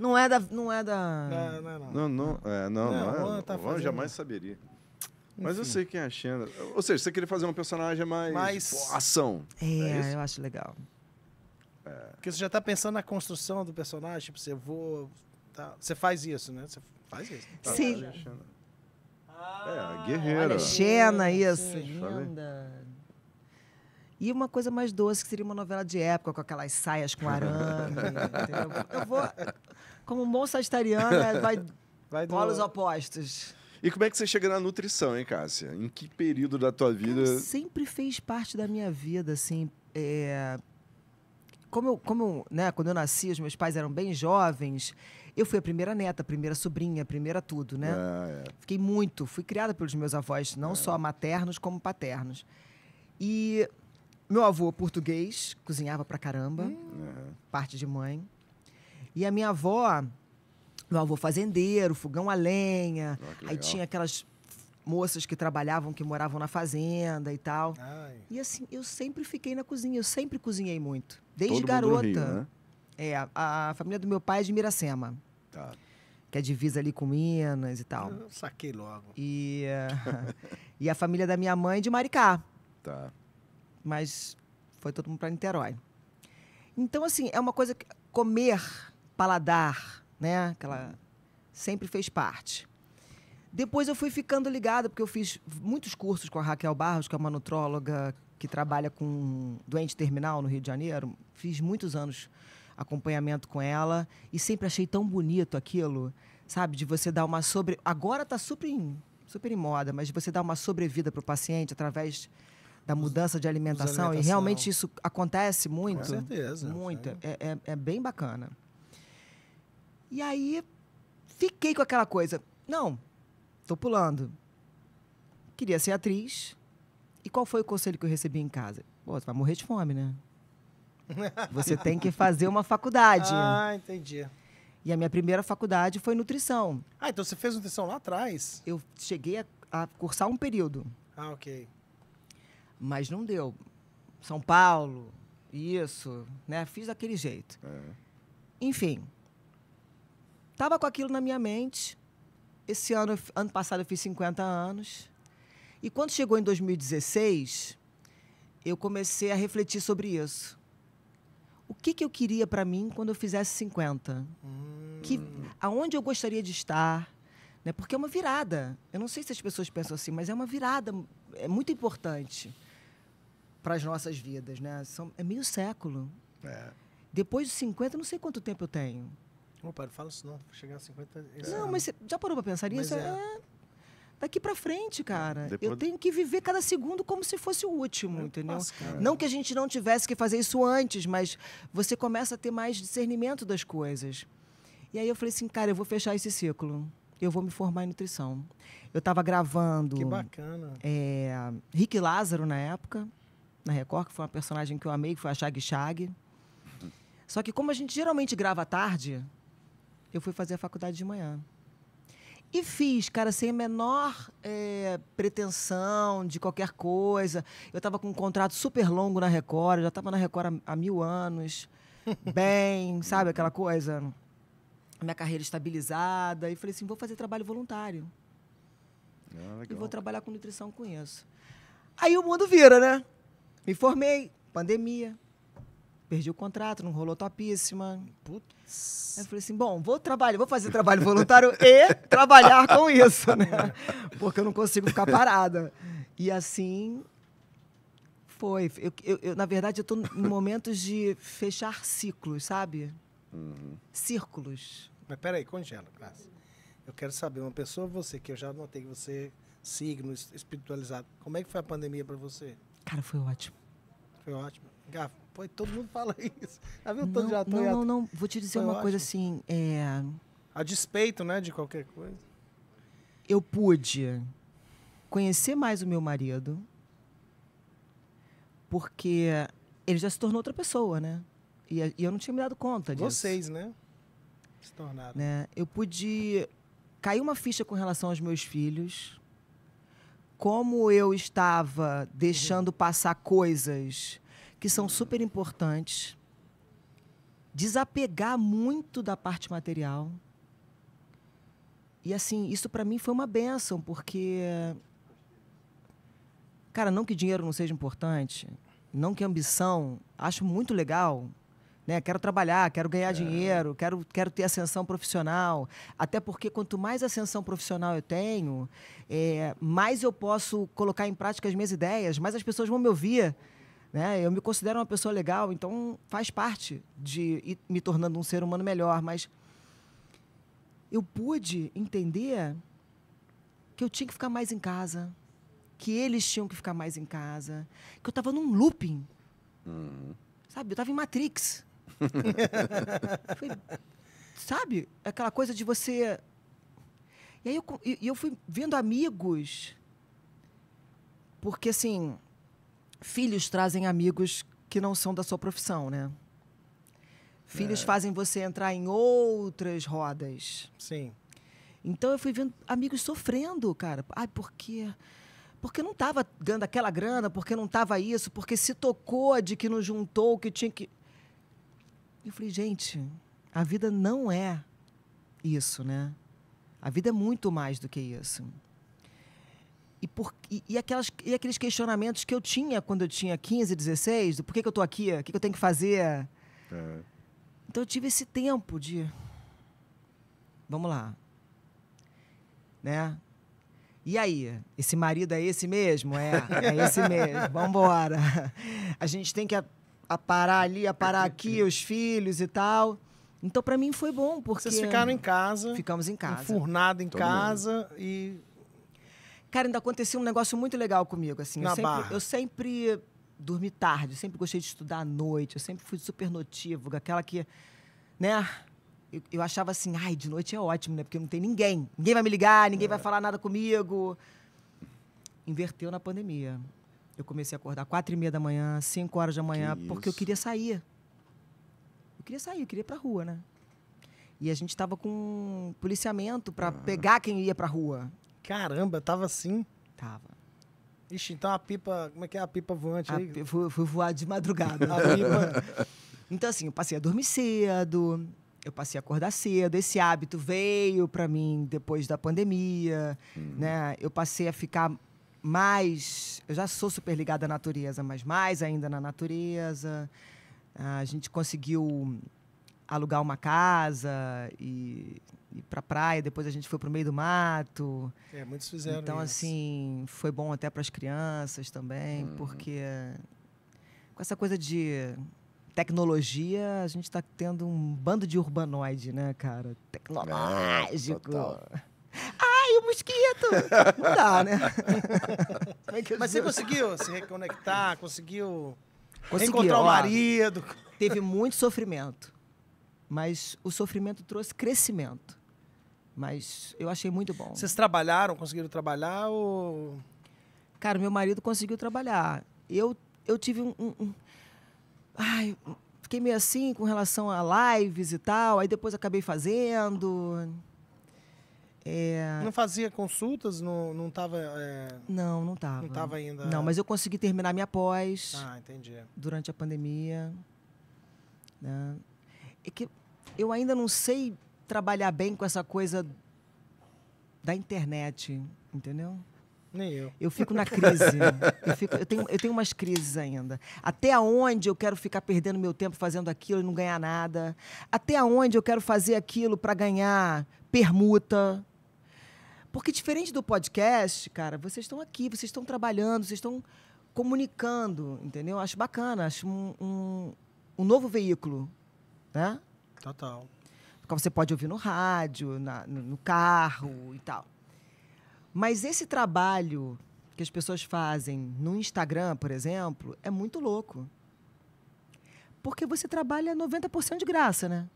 Não é da. Não é da. Não, não, é não. Não, não, é, não, não, não é, tá jamais saberia. Mas Enfim. eu sei quem é a Xena. Ou seja, você queria fazer um personagem mais. Mais. Pô, ação. É, é eu acho legal. É. Porque você já tá pensando na construção do personagem, tipo, você vou, Tá, você faz isso, né? Você faz isso. Sim. É, ah, é, guerreira. Xena, isso. linda. E uma coisa mais doce, que seria uma novela de época, com aquelas saias com arame. eu vou como um bom sagitariano, é, vai, vai do... polos opostos. E como é que você chega na nutrição, hein, Cássia? Em que período da tua vida? Cara, sempre fez parte da minha vida, assim. É... Como eu, como né, quando eu nasci, os meus pais eram bem jovens. Eu fui a primeira neta, a primeira sobrinha, a primeira tudo, né? É, é. Fiquei muito, fui criada pelos meus avós, não é. só maternos como paternos. E meu avô português, cozinhava pra caramba, hum. parte de mãe. E a minha avó, meu avô fazendeiro, fogão a lenha. Oh, aí tinha aquelas moças que trabalhavam, que moravam na fazenda e tal. Ai. E assim, eu sempre fiquei na cozinha, eu sempre cozinhei muito. Desde Todo garota. Rio, né? É, a, a, família do meu pai é de Miracema. Tá. Que é divisa ali com Minas e tal. Eu saquei logo. E, eh, e a família da minha mãe é de Maricá. Tá. Mas foi todo mundo para Niterói. Então, assim, é uma coisa que comer paladar, né? Que ela sempre fez parte. Depois eu fui ficando ligada, porque eu fiz muitos cursos com a Raquel Barros, que é uma nutróloga que trabalha com doente terminal no Rio de Janeiro. Fiz muitos anos acompanhamento com ela e sempre achei tão bonito aquilo, sabe? De você dar uma sobre. Agora está super em, super em moda, mas de você dar uma sobrevida para o paciente através da mudança de alimentação, alimentação, E realmente isso acontece muito. Com certeza. Muito. É, é, é bem bacana. E aí fiquei com aquela coisa. Não, tô pulando. Queria ser atriz. E qual foi o conselho que eu recebi em casa? Pô, você vai morrer de fome, né? Você tem que fazer uma faculdade. Ah, entendi. E a minha primeira faculdade foi nutrição. Ah, então você fez nutrição lá atrás? Eu cheguei a, a cursar um período. Ah, ok. Mas não deu. São Paulo, isso, né? Fiz daquele jeito. É. Enfim, Tava com aquilo na minha mente. Esse ano, ano passado, eu fiz 50 anos. E quando chegou em 2016, eu comecei a refletir sobre isso. O que, que eu queria para mim quando eu fizesse 50? Hum. Que, aonde eu gostaria de estar? Né? Porque é uma virada. Eu não sei se as pessoas pensam assim, mas é uma virada. É muito importante para as nossas vidas. Né? São, é meio século. É. Depois dos 50, não sei quanto tempo eu tenho. Não, pai, fala isso não. Vou chegar a 50... Esse não, ano. mas já parou pra pensar nisso? É. é... Daqui pra frente, cara. Depois... Eu tenho que viver cada segundo como se fosse o último, eu é, entendeu? Posso, não que a gente não tivesse que fazer isso antes, mas você começa a ter mais discernimento das coisas. E aí eu falei assim, cara, eu vou fechar esse ciclo. Eu vou me formar em nutrição. Eu estava gravando. Que bacana. É, Rick Lázaro na época, na Record, que foi uma personagem que eu amei, que foi a Shag Shag. Só que como a gente geralmente grava tarde, eu fui fazer a faculdade de manhã. E fiz, cara, sem a menor é, pretensão de qualquer coisa. Eu estava com um contrato super longo na Record, já estava na Record há, há mil anos. Bem, sabe aquela coisa? Minha carreira estabilizada. E falei assim: vou fazer trabalho voluntário. Ah, e vou trabalhar com nutrição com isso. Aí o mundo vira, né? Me formei, pandemia, perdi o contrato, não rolou topíssima. Putz. Aí eu falei assim, bom, vou trabalhar, vou fazer trabalho voluntário e trabalhar com isso, né? Porque eu não consigo ficar parada. E assim foi. Eu, eu, eu na verdade, eu estou em momentos de fechar ciclos, sabe? Uhum. Círculos. Mas peraí, congela, Graça. Eu quero saber, uma pessoa, você, que eu já notei que você, signo espiritualizado, como é que foi a pandemia para você? Cara, foi ótimo. Foi ótimo. Pô, todo mundo fala isso. Já viu tanto não, de ator? Não, não, não. Vou te dizer Foi uma ótimo. coisa assim. É... A despeito, né, de qualquer coisa. Eu pude conhecer mais o meu marido, porque ele já se tornou outra pessoa, né? E, eu não tinha me dado conta disso. Vocês, né? Se tornaram. Né? Eu pude cair uma ficha com relação aos meus filhos, como eu estava deixando uhum. passar coisas que são super importantes. Desapegar muito da parte material. E assim, isso para mim foi uma benção, porque cara, não que dinheiro não seja importante, não que ambição, acho muito legal, né? Quero trabalhar, quero ganhar é. dinheiro, quero, quero ter ascensão profissional. Até porque quanto mais ascensão profissional eu tenho, é, mais eu posso colocar em prática as minhas ideias, mais as pessoas vão me ouvir. Né? Eu me considero uma pessoa legal, então faz parte de ir me tornando um ser humano melhor, mas eu pude entender que eu tinha que ficar mais em casa, que eles tinham que ficar mais em casa, que eu estava num looping. Uhum. Sabe? Eu estava em Matrix. Foi, sabe? Aquela coisa de você. E aí eu, eu fui vendo amigos. Porque, assim, filhos trazem amigos que não são da sua profissão, né? Filhos é. fazem você entrar em outras rodas. Sim. Então eu fui vendo amigos sofrendo, cara. Ai, por quê? Porque não estava dando aquela grana, porque não estava isso, porque se tocou de que não juntou, que tinha que. Eu falei, gente, a vida não é isso, né? A vida é muito mais do que isso. E, por, e, e, aquelas, e aqueles questionamentos que eu tinha quando eu tinha 15, 16, do por que, que eu estou aqui, o que, que, eu tenho que fazer. É. Então eu tive esse tempo de. Vamos lá. Né? E aí? Esse marido é esse mesmo? É, é esse mesmo. Vamos embora. A gente tem que aparar ali, aparar aqui os filhos e tal. Então, para mim foi bom, porque. Vocês ficaram em casa. Ficamos em casa. Enfurnado em Todo casa mundo. e Cara, ainda aconteceu um negócio muito legal comigo, assim. Na eu sempre, eu sempre dormi tarde, eu sempre gostei de estudar à noite, eu sempre fui super notívaga, aquela que, né? Eu, eu, achava assim, ai, de noite é ótimo, né? Porque não tem ninguém. Ninguém vai me ligar, ninguém é. vai falar nada comigo. Inverteu na pandemia. Eu comecei a acordar quatro e meia da manhã, cinco horas da manhã, que porque eu queria sair. Eu queria sair, eu queria ir pra rua, né? E a gente estava com policiamento para ah. pegar quem ia pra rua. Caramba, tava assim? Tava. Ixi, então a pipa. Como é que é a pipa voante a aí? Fui, fui, voar de madrugada. pipa... Então, assim, eu passei a dormir cedo, eu passei a acordar cedo. Esse hábito veio para mim depois da pandemia, uhum. né? Eu passei a ficar mais. Eu já sou super ligada à natureza, mas mais ainda na natureza. A gente conseguiu alugar uma casa e ir para praia, depois a gente foi para o meio do mato. É, muitos fizeram Então, isso. assim, foi bom até para as crianças também, uhum. porque com essa coisa de tecnologia, a gente está tendo um bando de urbanoide, né, cara? Tecnológico. É, Ai, o mosquito! Não dá, né? É mas você conseguiu se reconectar, conseguiu Consegui, encontrar o marido. Teve muito sofrimento mas o sofrimento trouxe crescimento. Mas eu achei muito bom. Vocês trabalharam, conseguiram trabalhar ou. Cara, meu marido conseguiu trabalhar. Eu, eu tive um. um, um... Ai, fiquei meio assim com relação a lives e tal. Aí depois acabei fazendo. É... Não fazia consultas? Não, não É... Não, não estava. Não estava ainda. Não, mas eu consegui terminar minha pós. Ah, entendi. Durante a pandemia. Né? É que eu ainda não sei trabalhar bem com essa coisa da internet, entendeu? Nem eu. Eu fico na crise. eu, fico, eu, tenho, eu tenho umas crises ainda. Até onde eu quero ficar perdendo meu tempo fazendo aquilo e não ganhar nada? Até onde eu quero fazer aquilo para ganhar permuta? Porque diferente do podcast, cara, vocês estão aqui, vocês estão trabalhando, vocês estão comunicando, entendeu? Acho bacana, acho um, um, um novo veículo, né? Total você pode ouvir no rádio, na, no carro e tal. Mas esse trabalho que as pessoas fazem no Instagram, por exemplo, é muito louco. Porque você trabalha 90% de graça, né?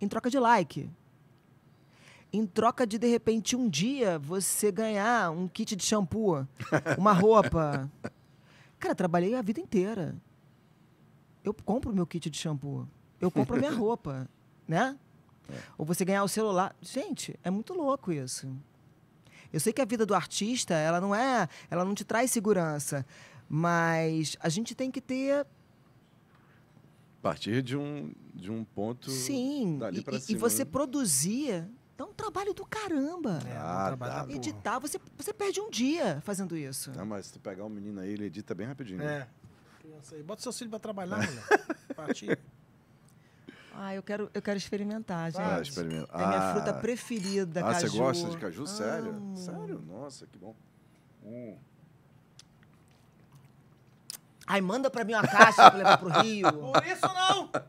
Em troca de like. Em troca de, de repente, um dia você ganhar um kit de shampoo, uma roupa. Cara, trabalhei a vida inteira. Eu compro meu kit de shampoo. Eu compro a minha roupa, né? É. Ou você ganhar o celular. Gente, é muito louco isso. Eu sei que a vida do artista, ela não é, ela não te traz segurança, mas a gente tem que ter a partir de um, de um ponto. Sim. Dali e, cima, e você né? produzir. produzia. Dá um trabalho do caramba. É, ah, dá, editar, você, você perde um dia fazendo isso. Não, mas se tu pegar um menino aí, ele edita bem rapidinho. É. Né? Criança aí. Bota seu filho pra trabalhar, é. Partir. Ah, eu quero, eu quero experimentar, ah, gente. Ah, experimenta. É minha ah. fruta preferida, ah, caju. Ah, você gosta de caju? Sério? Sério? Nossa, que bom. Hum. Ai, manda pra mim uma caixa pra levar pro Rio. Por isso não! Tá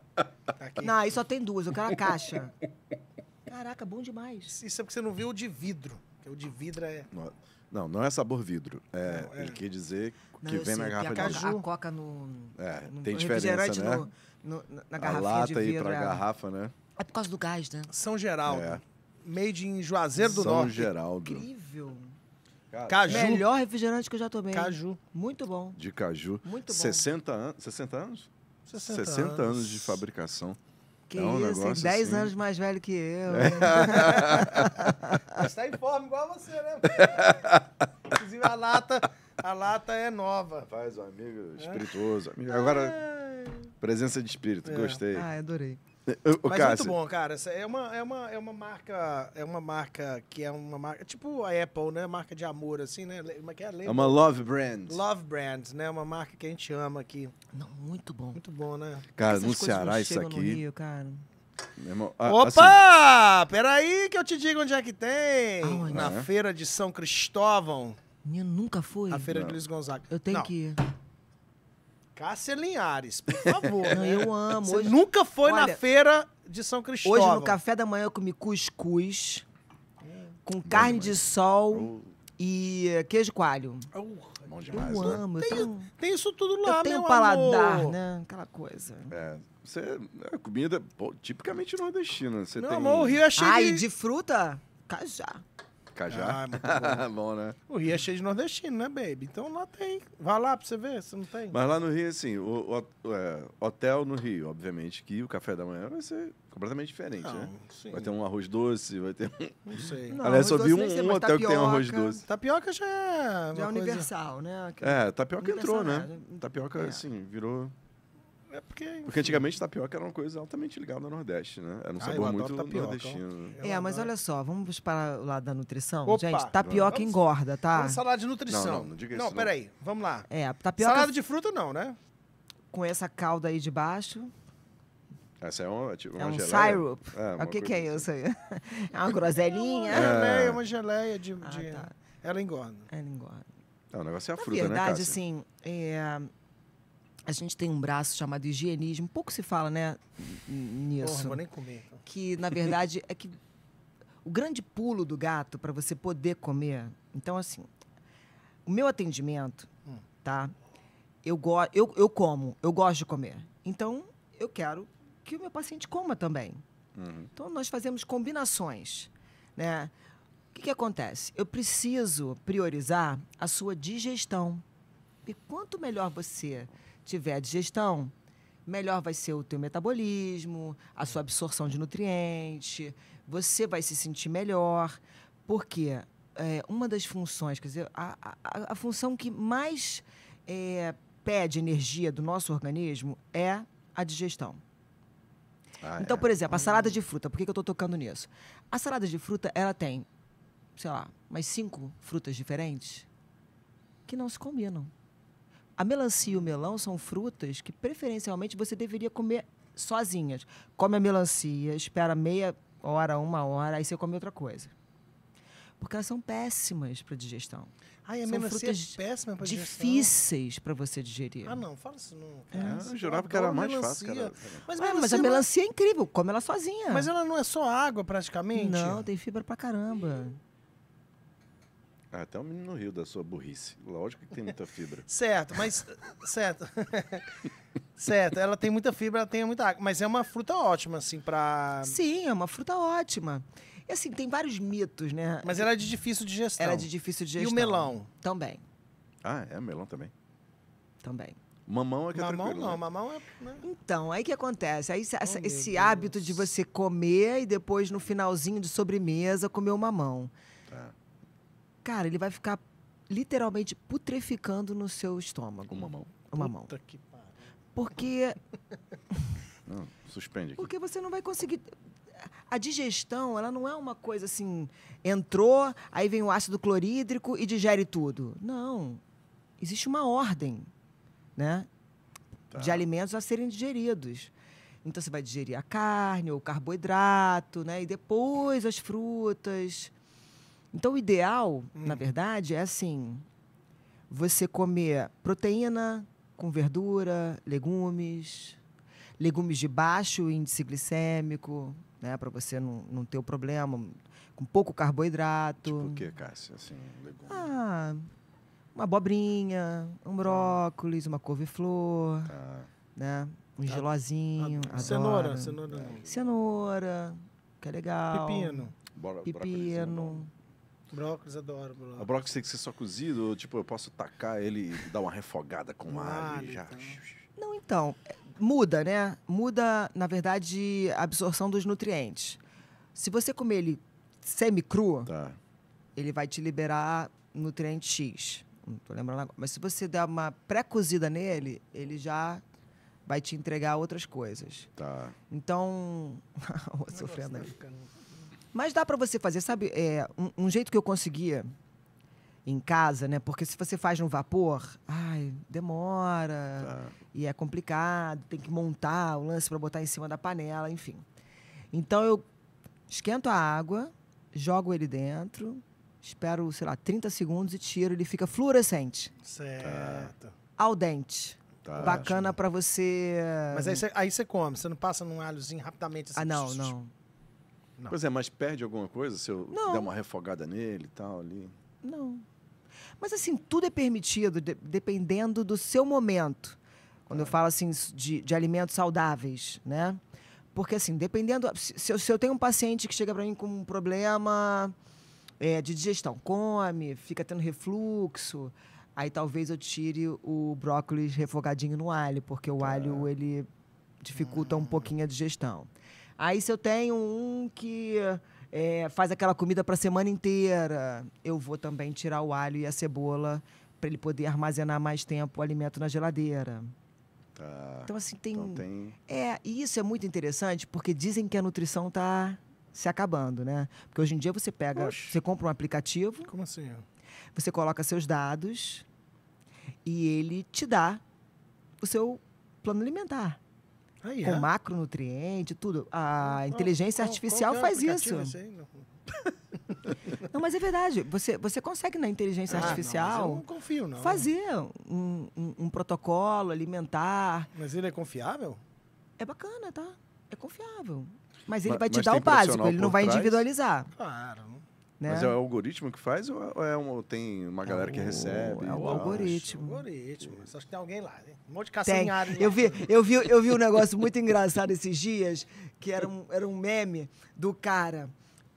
aqui. Não, aí só tem duas, eu quero a caixa. Caraca, bom demais. Isso é porque você não viu o de vidro. Porque o de vidro é. Nossa. Não, não é sabor vidro. É, não, é. Ele quer dizer não, que vem sei, na garrafa de caju. A, coca no, é, no tem diferença, né? No, no, na garrafa de vidro. A lata aí para a garrafa, né? É por causa do gás, né? São Geraldo. É. Made in Juazeiro do Norte. São Geraldo. Incrível. Caju. Melhor refrigerante que eu já tomei. Caju. Muito bom. De caju. Muito bom. 60 anos? 60 anos? 60, 60 anos. anos de fabricação. Que então, isso, um 10 assim. anos mais velho que eu. É. Mas tá em forma igual a você, né? Inclusive a lata, a lata é nova. Faz um amigo é. espirituoso. Agora, presença de espírito, é. gostei. Ah, adorei. O, Mas Cássio. muito bom, cara. É uma, é, uma, é uma marca. É uma marca que é uma marca. Tipo a Apple, né? Marca de amor, assim, né? Como é que é? Lembra? É uma love brand. Love brand, né? Uma marca que a gente ama aqui. Não, muito bom. Muito bom, né? Cara, Essas no Ceará isso aqui. Rio, cara. Irmão, a, ah, Opa! Assim... Peraí que eu te digo onde é que tem. Na é? feira de São Cristóvão. Minha nunca foi. A feira Não. de Luiz Gonzaga. Eu tenho Não. que ir. Cássia Linhares, por favor. Eu amo. Você hoje... nunca foi Olha, na feira de São Cristóvão. Hoje, no café da manhã, eu comi cuscuz com carne de sol e eh, queijo coalho. Uh, bom demais, eu né? amo. Tem, então, tem isso tudo lá, eu tenho paladar, amor. né? Aquela coisa. É. Você, a é, comida pô, tipicamente nordestina. Você tem... amor, o Rio é cheio Ai, de... de fruta? Cajá. Cajá. Ah, muito bom. bom, né? O Rio é cheio de nordestino, né, baby? Então lá tem. Vai lá pra você ver se não tem. Mas lá no Rio, assim, o, o é, hotel no Rio, obviamente, que o café da manhã vai ser completamente diferente, não, né? Sim. Vai ter um arroz doce, vai ter Não sei. Não, Aliás, eu vi um, hotel que tem um arroz doce. Tapioca já é... Já é universal, coisa... né? Aquela... É, tapioca entrou, né? né? Tapioca, é. assim, virou... É porque, porque antigamente tapioca era uma coisa altamente ligada ao Nordeste, né? Era um ah, sabor muito tapioca, nordestino. É, mas olha só, vamos para o lado da nutrição? Opa, Gente, tapioca vamos, engorda, tá? Vamos falar de nutrição. Não, não, não diga isso. Não, não, peraí, vamos lá. É, tapioca. Salada de fruta, não, né? Com essa calda aí de baixo. Essa é uma, tipo, uma é um geleia. syrup. É, o que, que é isso assim. aí? É uma groselinha? É, geleia, é. uma geleia de. Ah, de... Ah, tá. Ela engorda. Ela engorda. Não, é, o negócio é a Na fruta, né, verdade, né? Na verdade, sim. é, a gente tem um braço chamado higienismo, pouco se fala, né, nisso. Porra, vou nem comer. Então. Que, na verdade, é que o grande pulo do gato para você poder comer. Então, assim, o meu atendimento, hum. tá? Eu, go eu, eu como, eu gosto de comer. Então, eu quero que o meu paciente coma também. Uhum. Então, nós fazemos combinações, né? O que, que acontece? Eu preciso priorizar a sua digestão. E quanto melhor você tiver a digestão, melhor vai ser o teu metabolismo, a sua absorção de nutriente, você vai se sentir melhor, porque é, uma das funções, quer dizer, a, a, a função que mais é, pede energia do nosso organismo é a digestão. Ah, então, é. por exemplo, a salada de fruta, por que, que eu estou tocando nisso? A salada de fruta, ela tem, sei lá, mais cinco frutas diferentes que não se combinam. A melancia e o melão são frutas que preferencialmente você deveria comer sozinhas. Come a melancia, espera meia hora, uma hora, aí você come outra coisa. Porque elas são péssimas para digestão. a são melancia é péssima para digestão. Difíceis para você digerir. Ah, não, fala isso não. É, ah, eu jurava que era mais melancia. fácil. Mas, melancia, ah, mas a assim, melancia é incrível, come ela sozinha. Mas ela não é só água praticamente? Não, tem fibra pra caramba até ah, o um menino riu da sua burrice. Lógico que tem muita fibra. certo, mas. certo. certo, ela tem muita fibra, ela tem muita água. Mas é uma fruta ótima, assim, para. Sim, é uma fruta ótima. E assim, tem vários mitos, né? Mas ela é de difícil digestão. Ela é de difícil digestão. E o melão? Também. Ah, é, melão também. Também. Mamão é que é mamão é não, né? mamão é. Né? Então, aí que acontece? Aí essa, oh, esse Deus. hábito de você comer e depois, no finalzinho de sobremesa, comer o mamão cara, ele vai ficar literalmente putreficando no seu estômago. Uma mão. Uma mão. Puta que pariu. Porque. Não, suspende aqui. Porque você não vai conseguir. A digestão, ela não é uma coisa assim, entrou, aí vem o ácido clorídrico e digere tudo. Não. Existe uma ordem, né? Tá. De alimentos a serem digeridos. Então você vai digerir a carne, o carboidrato, né? E depois as frutas. Então, o ideal, hum. na verdade, é assim: você comer proteína com verdura, legumes, legumes de baixo índice glicêmico, né, para você não, não ter o problema, com pouco carboidrato. Tipo o que, Cássio? Assim, legumes. Ah, uma abobrinha, um tá. brócolis, uma couve-flor, tá. né? Um tá. gelozinho. A, ah, cenoura, cenoura. Cenoura, que é legal. Pepino. Pepino. Brócolis, adoro brócolis. O brócolis tem que ser só cozido? Ou, tipo, eu posso tacar ele e dar uma refogada com alho e já... Então. Não, então, é, muda, né? Muda, na verdade, a absorção dos nutrientes. Se você comer ele semi-cru, tá. ele vai te liberar nutriente X. Não tô lembrando agora. Mas se você der uma pré-cozida nele, ele já vai te entregar outras coisas. Tá. Então. Tá sofrendo aí. Mas dá para você fazer, sabe? É, um, um, jeito que eu conseguia em casa, né? Porque se você faz no vapor, ai, demora tá. e é complicado, tem que montar o lance para botar em cima da panela, enfim. Então eu esquento a água, jogo ele dentro, espero, sei lá, 30 segundos e tiro, ele fica fluorescente. Certo. Al dente. Tá, Bacana para você. Mas aí você come, você não passa num alhozinho rapidamente assim. Ah, não, não. Não. Pois é, mas perde alguma coisa se eu não. der uma refogada nele e tal ali? Não. Mas assim, tudo é permitido, de, dependendo do seu momento. Quando eu é. falo assim de, de alimentos saudáveis, né? Porque assim, dependendo. Se eu, se eu tenho um paciente que chega para mim com um problema é, de digestão, come, fica tendo refluxo, aí talvez eu tire o brócolis refogadinho no alho, porque o tá. alho ele dificulta hum. um pouquinho a digestão. Aí se eu tenho um que é, faz aquela comida para a semana inteira, eu vou também tirar o alho e a cebola para ele poder armazenar mais tempo o alimento na geladeira. Tá. Então assim tem... Então, tem. É e isso é muito interessante porque dizem que a nutrição está se acabando, né? Porque hoje em dia você pega, Oxe. você compra um aplicativo. Como assim? Você coloca seus dados e ele te dá o seu plano alimentar ah, yeah. com é. macronutriente, tudo. A ah, inteligência qual, artificial qual faz isso. Assim, não, mas é verdade. Você, você consegue na inteligência ah, artificial. Não, não confio, não. Fazer um, um, um, protocolo alimentar. Mas ele é confiável? É bacana, tá? É confiável. Mas ele mas, vai te dar o básico, ele não vai trás? individualizar. Claro, não né? Mas é o algoritmo que faz ou é, é uma, tem uma é galera o, que recebe? É o algoritmo. algoritmo. Só que tem alguém lá, né? Um monte de caçanhado. Eu vi, eu, vi, eu vi um negócio muito engraçado esses dias, que era um, era um meme do cara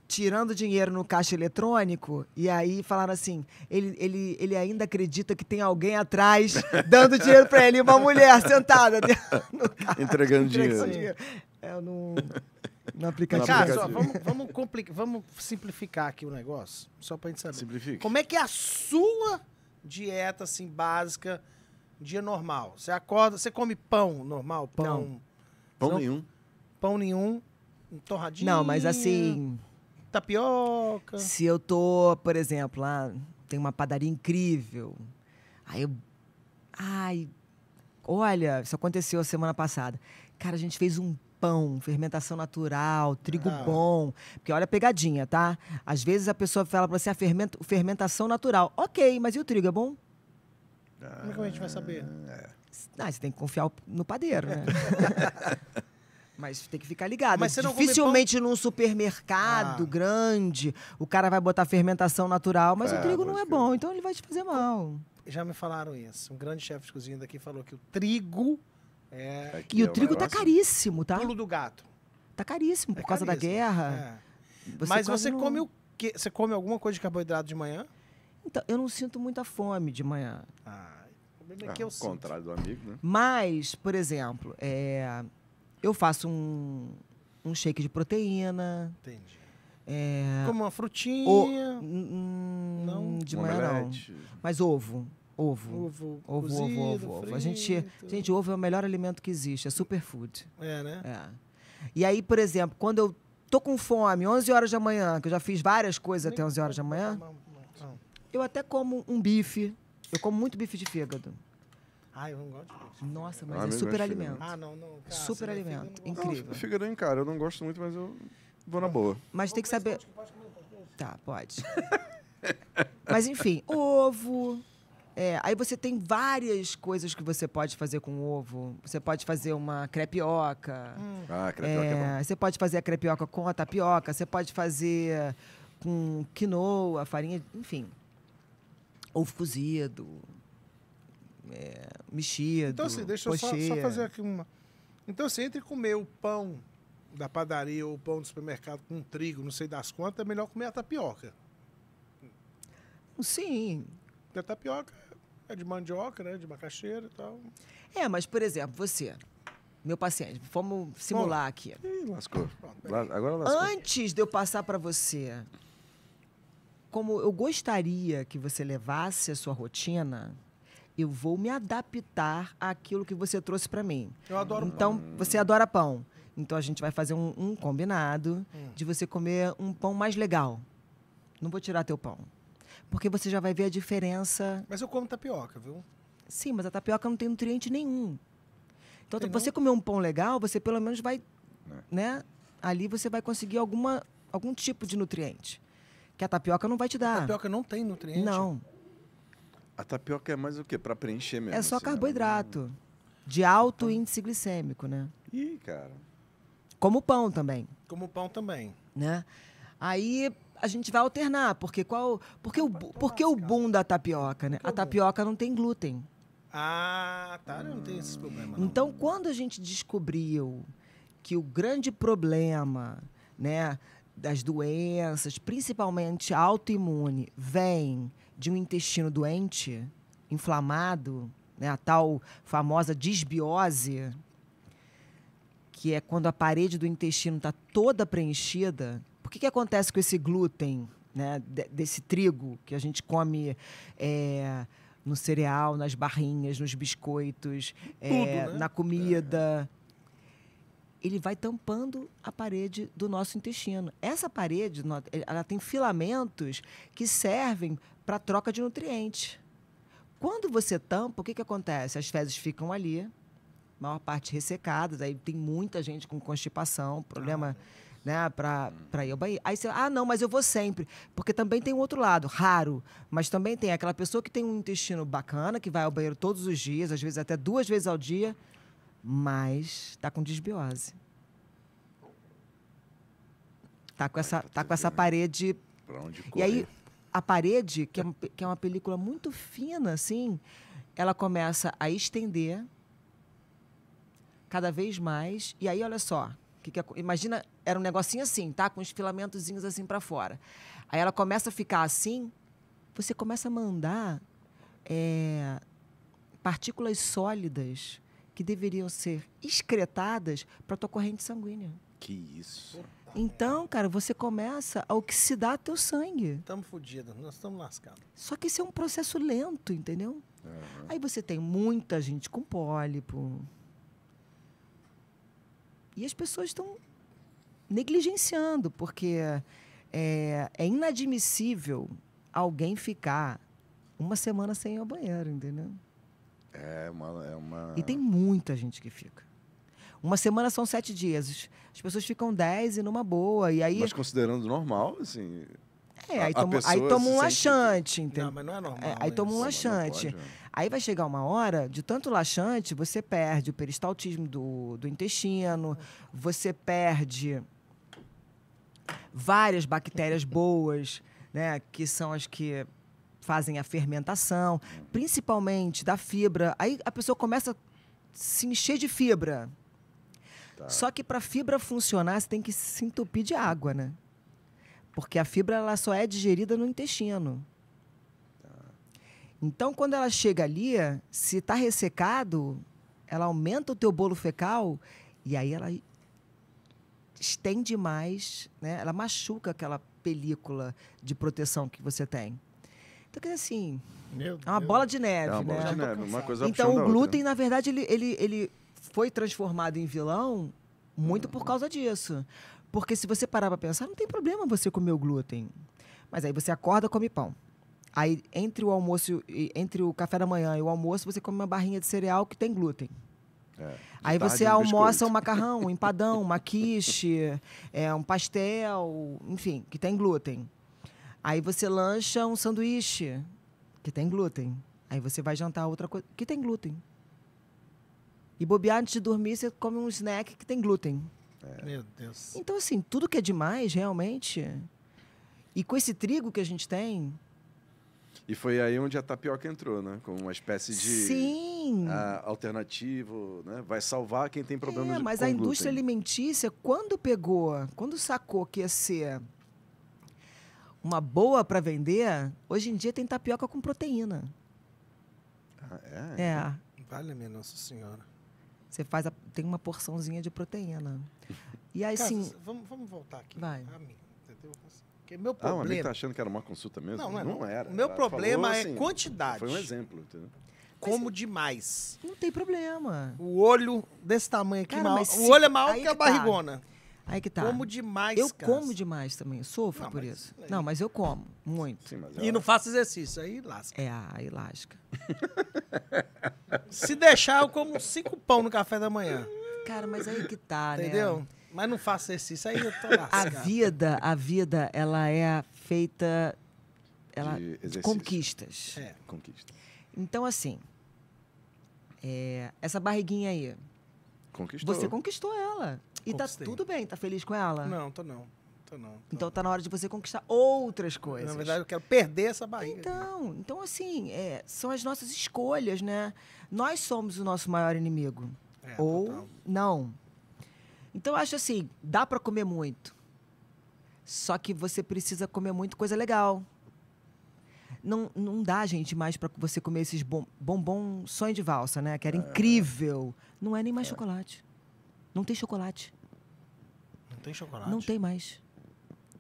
tirando dinheiro no caixa eletrônico e aí falaram assim, ele, ele, ele ainda acredita que tem alguém atrás dando dinheiro para ele, uma mulher sentada no caixa, entregando, entregando dinheiro. dinheiro. É, eu não no aplicativo. Cara, só, vamos, vamos, vamos simplificar aqui o negócio, só pra gente saber. Simplifica. Como é que é a sua dieta, assim, básica, dia normal? Você acorda, você come pão normal? Pão. Não. Pão não, nenhum. Pão nenhum, um torradinho. Não, mas assim. Tapioca. Se eu tô, por exemplo, lá, tem uma padaria incrível. Aí eu. Ai. Olha, isso aconteceu a semana passada. Cara, a gente fez um pão, fermentação natural, trigo ah. bom. Porque olha a pegadinha, tá? Às vezes a pessoa fala para você, ah, a fermentação natural. Ok, mas e o trigo é bom? Ah. Como é que a gente vai saber? É. Ah, você tem que confiar no padeiro, né? Mas tem que ficar ligado. Mas você não Dificilmente num supermercado ah. grande, o cara vai botar fermentação natural, mas é, o trigo não é bom, então ele vai te fazer mal. Já me falaram isso. Um grande chefe de cozinha daqui falou que o trigo é. E o é trigo está caríssimo, tá? Pulo do gato. Está caríssimo por é causa caríssimo. da guerra. É. Você Mas você não... come o quê? Você come alguma coisa de carboidrato de manhã? Então, eu não sinto muita fome de manhã. Ah, o é ah, que eu sinto. contrário do amigo, né? Mas, por exemplo, é, eu faço um, um shake de proteína. Entendi. É, Como uma frutinha. O, hum, não. De manhã, não. Mas ovo. Ovo. Ovo, ovo, cozido, ovo, ovo, ovo. A gente, gente, ovo é o melhor alimento que existe, é superfood. É, né? É. E aí, por exemplo, quando eu tô com fome, 11 horas da manhã, que eu já fiz várias coisas Nem até 11 horas da manhã, eu até como um bife. Eu como muito bife de fígado. Ah, eu não gosto de bife. Nossa, mas ah, é super é alimento. Ah, não, não. Cara, super alimento. Incrível. Não, fígado hein, é cara. Eu não gosto muito, mas eu vou na ah. boa. Mas tem que saber... Tá, pode. mas enfim, ovo... É, aí você tem várias coisas que você pode fazer com ovo. Você pode fazer uma crepioca. Hum. Ah, crepioca é, é Você pode fazer a crepioca com a tapioca. Você pode fazer com quinoa, farinha, enfim. Ovo cozido. É, mexido, Então, assim, deixa eu só, só, fazer aqui uma... Então, assim, entre comer o pão da padaria ou o pão do supermercado com trigo, não sei das quantas, é melhor comer a tapioca. Sim, da é tapioca é de mandioca, né? De macaxeira e tal. É, mas, por exemplo, você, meu paciente, vamos simular Bom, aqui. Ih, lascou. Pronto, agora lascou. Antes de eu passar para você, como eu gostaria que você levasse a sua rotina, eu vou me adaptar àquilo que você trouxe para mim. Eu adoro então, pão. Então, você adora pão. Então, a gente vai fazer um, um combinado hum. de você comer um pão mais legal. Não vou tirar teu pão. Porque você já vai ver a diferença. Mas eu como tá tapioca, viu? Sim, mas a tapioca não tem nutriente nenhum. Então, tem você não? comer um pão legal, você pelo menos vai, é. né? Ali você vai conseguir alguma, algum tipo de nutriente. Que a tapioca não vai te dar. A tapioca não tem nutriente? Não. A tapioca é mais o quê? Para preencher mesmo? É só assim, né? carboidrato. Não... De alto então... índice glicêmico, né? Ih, cara. Como pão também. Como pão também. Né? Aí a gente vai alternar, porque qual. Porque o, porque o boom da tapioca, né? A tapioca não tem glúten. Ah, tá, não tem esses problemas. Então, quando a gente descobriu que o grande problema, né, das doenças, principalmente autoimune, vem de um intestino doente, inflamado, né, a tal famosa disbiose, que é quando a parede do intestino está toda preenchida, o que, que acontece com esse glúten, né, desse trigo que a gente come é, no cereal, nas barrinhas, nos biscoitos, é, Tudo, né? na comida? Ele vai tampando a parede do nosso intestino. Essa parede, ela tem filamentos que servem para troca de nutrientes. Quando você tampa, o que, que acontece? As fezes ficam ali, maior parte ressecadas, aí tem muita gente com constipação, problema. Ah né, para hum. ir ao banheiro. Aí você, ah, não, mas eu vou sempre. Porque também tem o outro lado, raro. Mas também tem aquela pessoa que tem um intestino bacana, que vai ao banheiro todos os dias, às vezes até duas vezes ao dia, mas está com desbiose. Tá, tá com essa, tá com essa parede. Pra onde correr. E aí, a parede, que é, que é uma película muito fina, assim, ela começa a estender cada vez mais. E aí, olha só, que que, imagina, era um negocinho assim, tá? Com os filamentozinhos assim para fora. Aí ela começa a ficar assim, você começa a mandar é, partículas sólidas que deveriam ser excretadas para tua corrente sanguínea. Que isso. Então, cara, você começa a oxidar teu sangue. Estamos fodidos, nós estamos lascados. Só que isso é um processo lento, entendeu? Uhum. Aí você tem muita gente com pólipo, e as pessoas estão negligenciando, porque é, é inadmissível alguém ficar uma semana sem ir ao banheiro, entendeu? É uma, é uma. E tem muita gente que fica. Uma semana são sete dias. As pessoas ficam dez e numa boa. E aí... Mas considerando normal, assim. É, aí toma, um laxante, que... entendeu? Não, mas não é normal. É, aí toma né? um é laxante. Aí vai chegar uma hora, de tanto laxante, você perde o peristaltismo do, do intestino, você perde várias bactérias boas, né, que são as que fazem a fermentação, principalmente da fibra. Aí a pessoa começa a se encher de fibra. Tá. Só que para fibra funcionar, você tem que se entupir de água, né? Porque a fibra ela só é digerida no intestino. Então, quando ela chega ali, se está ressecado, ela aumenta o teu bolo fecal e aí ela estende mais, né? Ela machuca aquela película de proteção que você tem. Então, quer dizer assim, Meu é uma Deus. bola de neve, é uma né? Bola de neve, uma então, coisa então, o glúten, outra. na verdade, ele, ele, ele foi transformado em vilão muito por causa disso. Porque se você parar para pensar, não tem problema você comer o glúten. Mas aí você acorda, come pão. Aí entre o almoço, entre o café da manhã e o almoço, você come uma barrinha de cereal que tem glúten. É, Aí você almoça um, um macarrão, um empadão, uma quiche, é, um pastel, enfim, que tem glúten. Aí você lancha um sanduíche, que tem glúten. Aí você vai jantar outra coisa, que tem glúten. E bobear antes de dormir, você come um snack que tem glúten. É. Meu Deus. Então, assim, tudo que é demais, realmente. E com esse trigo que a gente tem, e foi aí onde a tapioca entrou, né? Como uma espécie de Sim. Ah, alternativo, né? Vai salvar quem tem problema é, de Mas a glúten. indústria alimentícia, quando pegou, quando sacou que ia ser uma boa para vender, hoje em dia tem tapioca com proteína. Ah, é? É. Vale, minha Nossa Senhora. Você faz a, tem uma porçãozinha de proteína. E aí, Cara, sim. Vamos, vamos voltar aqui. Vai. A mim, entendeu? Assim, porque meu ah, tá problema... Ah, amigo tá achando que era uma consulta mesmo? Não, não, é não era. O meu ela problema falou, é assim, é quantidade. Foi um exemplo, entendeu? como mas, demais. Não tem problema. O olho desse tamanho aqui, Cara, maior, se, o olho é maior que, que a tá. barrigona. Aí que tá. Como demais, Eu cara. como demais também, eu sofro não, por mas, isso. Aí... Não, mas eu como, muito. Sim, e não faço exercício, aí lasca. É, aí lasca. se deixar, eu como cinco pão no café da manhã. Cara, mas aí que tá, Entendeu? né? Entendeu? Mas não faça exercício, aí eu tô lá. A vida, a vida, ela é feita ela, de, de conquistas. É. Conquista. Então, assim, é, essa barriguinha aí. Conquistou. Você conquistou ela. E tá Conquistei. tá tudo bem, tá feliz com ela? Não, tô não. Tô não. Tô então não. tá na hora de você conquistar outras coisas. Na verdade, eu quero perder essa barriga. Então, então assim, é, são as nossas escolhas, né? Nós somos o nosso maior inimigo. É, Ou total. não. Então acho assim, dá para comer muito. Só que você precisa comer muito coisa legal. Não, não dá, gente, mais para você comer esses bombom sonho de valsa, né? Que era é. incrível. Não é nem mais é. chocolate. Não tem chocolate. Não tem chocolate? Não tem mais.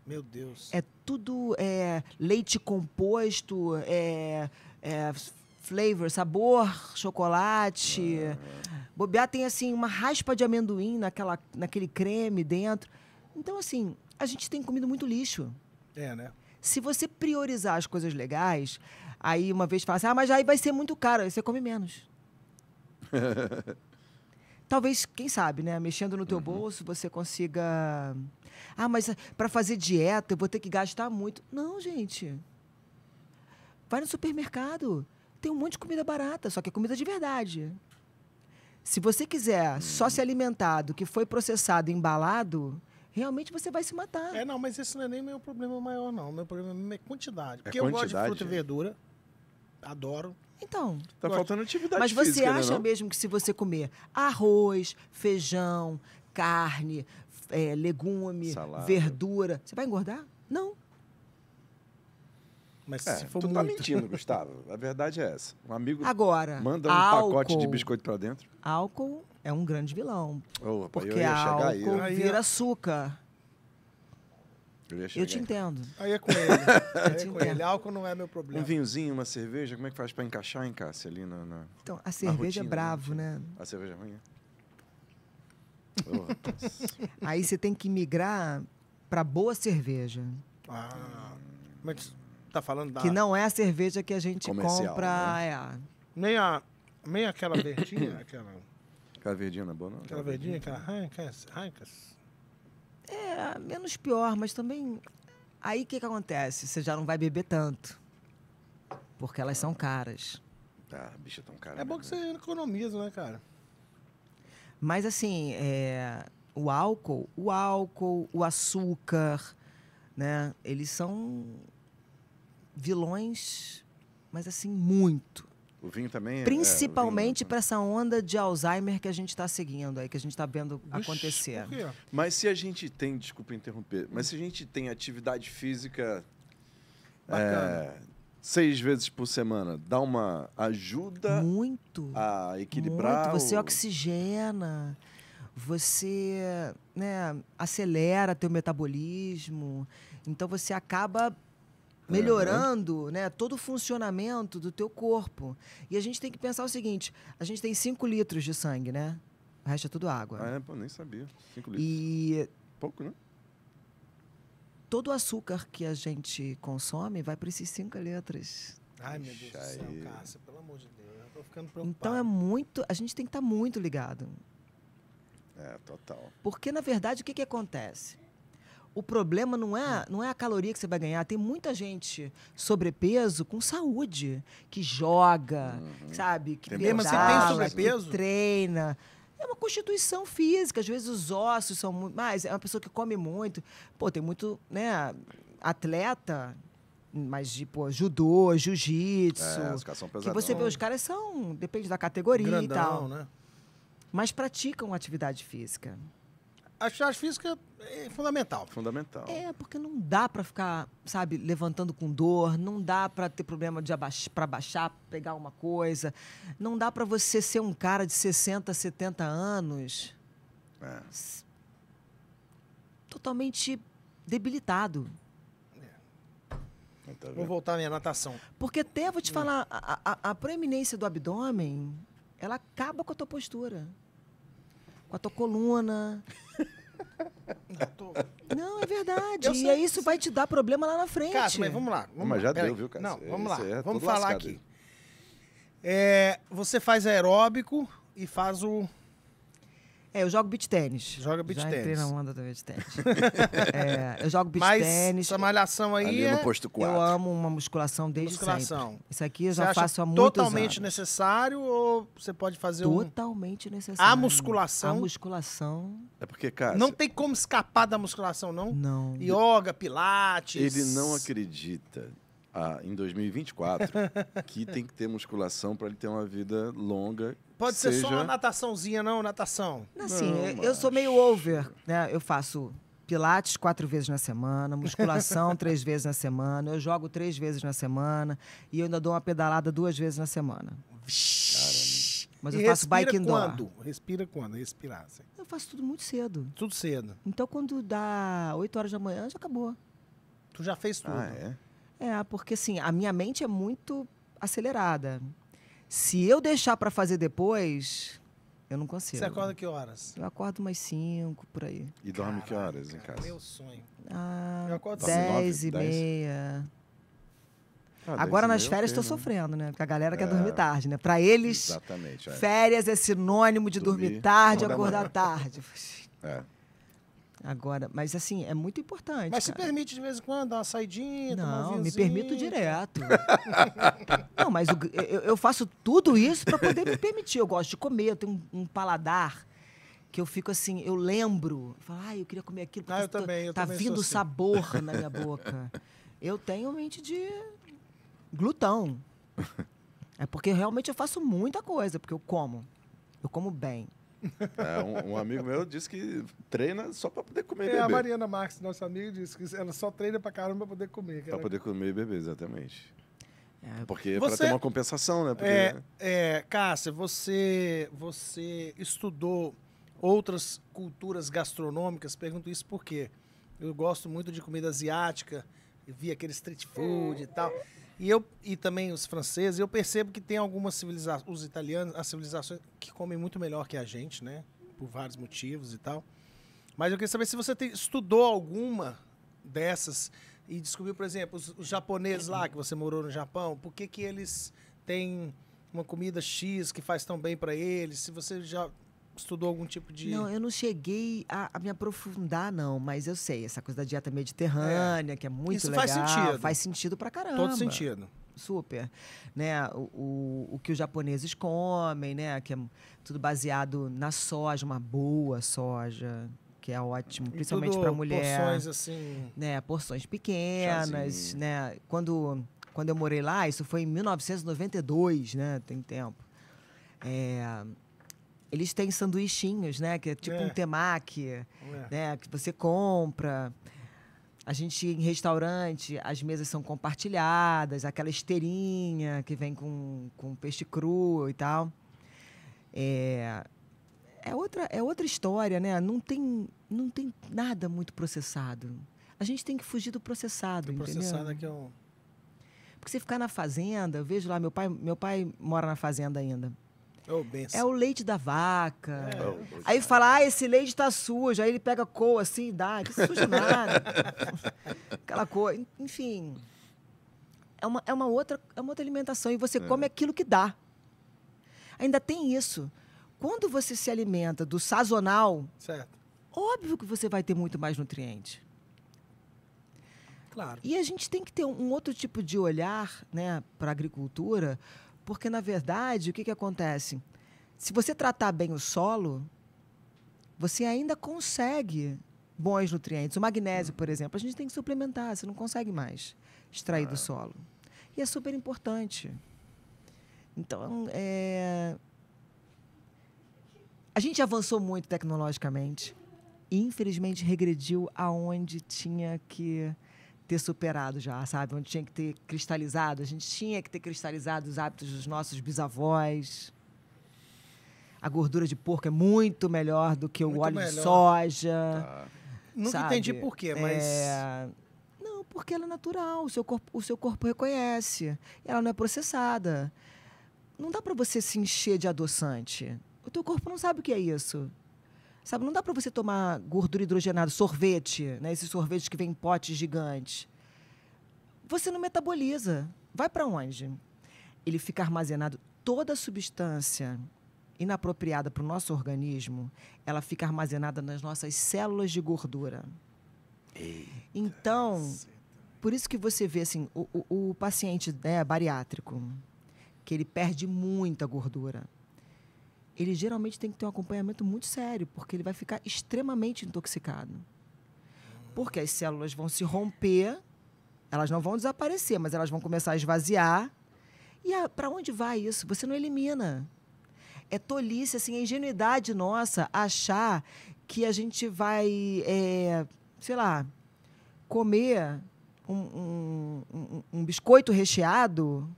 Meu Deus. É tudo é, leite composto, é, é flavor, sabor, chocolate. Ah. Bobear tem assim uma raspa de amendoim naquela, naquele creme dentro. Então, assim, a gente tem comido muito lixo. É, né? Se você priorizar as coisas legais, aí uma vez fala assim, ah, mas aí vai ser muito caro, aí você come menos. Talvez, quem sabe, né? Mexendo no teu uhum. bolso, você consiga. Ah, mas para fazer dieta eu vou ter que gastar muito. Não, gente. Vai no supermercado tem um monte de comida barata, só que é comida de verdade. Se você quiser só hum. se alimentar do que foi processado, embalado, realmente você vai se matar. É, não, mas esse não é nem meu problema maior, não. Meu problema é quantidade. É Porque é eu gosto de fruta e né? verdura, adoro. Então. Tá gosto. faltando atividade Mas você física, né, acha né, mesmo que se você comer arroz, feijão, carne, é, legume, Salada. verdura, você vai engordar? Não. Mas é, se for tu tá muito... tá mentindo, Gustavo. A verdade é essa. Um amigo Agora, manda um álcool, pacote de biscoito para dentro. Álcool é um grande vilão. Oh, rapaz, porque eu ia álcool aí, vira açúcar. Eu, eu te entendo. Aí é com ele. é com ele. Álcool não é meu problema. Um vinhozinho, uma cerveja, como é que faz para encaixar, em casa ali na, na Então, a cerveja é rotina, é bravo, né? né? A cerveja é ruim, é? Oh, Aí você tem que migrar para boa cerveja. Ah, mas Tá falando da. Que não é a cerveja que a gente compra. Né? É Nem, a, nem aquela verdinha, aquela. Aquela verdinha não é boa, não? Aquela, verdinha, aquela É, menos pior, mas também. Aí o que, que acontece? Você já não vai beber tanto. Porque elas são caras. Tá, bicha é tão cara. É bom que você né? economiza, né, cara? Mas assim, é... o álcool, o álcool, o açúcar, né? Eles são vilões, mas assim, muito. O vinho também é Principalmente é, para é essa onda de Alzheimer que a gente está seguindo aí, que a gente está vendo Ixi, acontecer. Mas se a gente tem, desculpa interromper, mas se a gente tem atividade física é, seis vezes por semana, dá uma ajuda muito a equilibrar. Muito. Você ou... oxigena, você né, acelera teu metabolismo, então você acaba melhorando uhum. né, todo o funcionamento do teu corpo. E a gente tem que pensar o seguinte: a gente tem 5 litros de sangue, né? O resto é tudo água. Ah, é, pô, nem sabia. 5 litros. E. Pouco, né? Todo o açúcar que a gente consome vai para esses 5 litros. Ai, meu Deus Deixa do céu, Cássia, pelo amor de Deus, eu tô ficando preocupado. Então é muito. A gente tem que estar tá muito ligado. É, total. Porque, na verdade, o que, que acontece? o problema não é, hum. não é a caloria que você vai ganhar. Tem muita gente sobrepeso com saúde, que joga, uhum. sabe? Que tem, pedala, mas você tem sobrepeso? Que treina. É uma constituição física, às vezes os ossos são muito. Mas é uma pessoa que come muito. Pô, tem muito, né? Atleta, mas de pô, judô, jiu-jitsu. É, Que você vê, os caras são, depende da categoria Grandão, e tal. Né? Mas praticam atividade física. A atividade física é fundamental. Fundamental. É, porque não dá para ficar, sabe, levantando com dor, não dá para ter problema de abaixar, para baixar, pegar uma coisa, não dá para você ser um cara de 60, 70 anos é. totalmente debilitado. É. Tá vou voltar à minha natação. Porque até, vou te falar, a, a, a proeminência do abdômen, ela acaba com a tua postura com a tua coluna. Não, é verdade. e isso sei. vai te dar problema lá na frente. Cara, mas vamos lá. Vamos mas já lá. deu, viu, cara? Não, vamos lá. É vamos falar lascado. aqui. É, você faz aeróbico e faz o é, eu jogo beach tênis. Joga beach Já tênis. entrei na onda do beach tênis. é, eu jogo beach Mas tênis. essa malhação aí Ali no é posto 4. Eu amo uma musculação desde Musculação. sempre. Isso aqui eu Você já acha faço há muitos totalmente anos. necessário ou você pode fazer um... Totalmente necessário. A musculação? A musculação, É porque, cara, Não tem como escapar da musculação, não? não. Yoga, pilates... ele não acredita ah, em 2024 que tem que ter musculação para ele ter uma vida longa Pode seja... ser só uma nataçãozinha, não, natação. Assim, não, mas... eu sou meio over, né? Eu faço pilates quatro vezes na semana, musculação três vezes na semana, eu jogo três vezes na semana e eu ainda dou uma pedalada duas vezes na semana. Mas e eu faço bike indoor. Quando? Respira quando? Respirar. Assim. Eu faço tudo muito cedo. Tudo cedo. Então quando dá 8 horas da manhã, já acabou. Tu já fez tudo. Ah, é? É, porque assim, a minha mente é muito acelerada. Se eu deixar para fazer depois, eu não consigo. Você acorda que horas? Eu acordo umas 5, por aí. E dorme Caraca, que horas em casa? Meu sonho. Ah, eu acordo 10 e meia. Ah, Agora nas férias estou né? sofrendo, né? Porque a galera é, quer dormir tarde, né? Para eles, é. férias é sinônimo de dormir, dormir tarde e acordar tarde. É. Agora, mas assim, é muito importante. Mas cara. se permite de vez em quando dar uma saidinha, Não, me permito direto. não, mas eu, eu, faço tudo isso para poder me permitir. Eu gosto de comer, eu tenho um, um paladar que eu fico assim, eu lembro, eu falo, ah, eu queria comer aquilo, ah, eu tô, tá, também, eu tá vindo assim. sabor na minha boca. Eu tenho mente de glutão. É porque realmente eu faço muita coisa, porque eu como. Eu como bem. É, um, um, amigo meu disse que treina só para poder comer é, e beber. A Mariana Marques, nossa amiga, disse que ela só treina para caramba para poder comer. Para poder comer e beber, exatamente. É, porque você... para ter uma compensação, né? Porque, é, é, Cássia, você, você estudou outras culturas gastronômicas? Pergunto isso porque eu gosto muito de comida asiática, vi aquele street food e tal. E eu e também os franceses, eu percebo que tem algumas civilizações, os italianos, as civilizações que comem muito melhor que a gente, né? Por vários motivos e tal. Mas eu queria saber se você estudou alguma dessas e descobriu, por exemplo, os, os, japoneses lá que você morou no Japão, por que que eles têm uma comida X que faz tão bem para eles? Se você já estudou algum tipo de. Não, eu não cheguei a, a me aprofundar, não, mas eu sei, essa coisa da dieta mediterrânea, é. que é muito Isso legal. Isso faz sentido. Faz sentido pra caramba. Todo sentido super, né? O, o, o, que os japoneses comem, né? Que é tudo baseado na soja, uma boa soja, que é ótimo, principalmente para mulher. Porções assim, né? Porções pequenas, né? Quando quando eu morei lá, isso foi em 1992, né? Tem tempo. É, eles têm sanduichinhos, né? Que é tipo é. um temaki, é. né? Que você compra. A gente em restaurante, as mesas são compartilhadas, aquela esteirinha que vem com, com peixe cru e tal. É, é, outra, é outra história, né? Não tem, não tem nada muito processado. A gente tem que fugir do processado, do processado é que É um... Porque você ficar na fazenda, eu vejo lá, meu pai, meu pai mora na fazenda ainda. Oh, é o leite da vaca. É. é aí fala, ah, esse leite está sujo. Aí ele pega cor assim e dá. Ah, que sujo nada. Aquela cor. Enfim. É uma, é, uma outra, é uma outra alimentação. E você é. come aquilo que dá. Ainda tem isso. Quando você se alimenta do sazonal, certo. óbvio que você vai ter muito mais nutriente. Claro. E a gente tem que ter um outro tipo de olhar né, para a agricultura, porque, na verdade, o que, que acontece? Se você tratar bem o solo, você ainda consegue bons nutrientes. O magnésio, por exemplo, a gente tem que suplementar, você não consegue mais extrair ah. do é. solo. E é super importante. Então, é... a gente avançou muito tecnologicamente. E, infelizmente, regrediu aonde tinha que ter superado já, sabe? Onde tinha que ter cristalizado. A gente tinha que ter cristalizado os hábitos dos nossos bisavós. A gordura de porco é muito melhor do que o óleo melhor. de soja. Tá. Nunca entendi por quê, mas. É... Não, porque ela é natural, o seu corpo, o seu corpo reconhece. Ela não é processada. Não dá para você se encher de adoçante. O teu corpo não sabe o que é isso. Sabe, não dá para você tomar gordura hidrogenada, sorvete, né? Esses sorvetes que vem em potes gigantes. Você não metaboliza. Vai para onde? Ele fica armazenado toda substância inapropriada para o nosso organismo, ela fica armazenada nas nossas células de gordura. Eita então, cita. por isso que você vê assim, o, o, o paciente né, bariátrico, que ele perde muita gordura ele geralmente tem que ter um acompanhamento muito sério, porque ele vai ficar extremamente intoxicado. Porque as células vão se romper, elas não vão desaparecer, mas elas vão começar a esvaziar. E para onde vai isso? Você não elimina. É tolice, assim, é ingenuidade nossa achar que a gente vai, é, sei lá, comer um, um, um, um biscoito recheado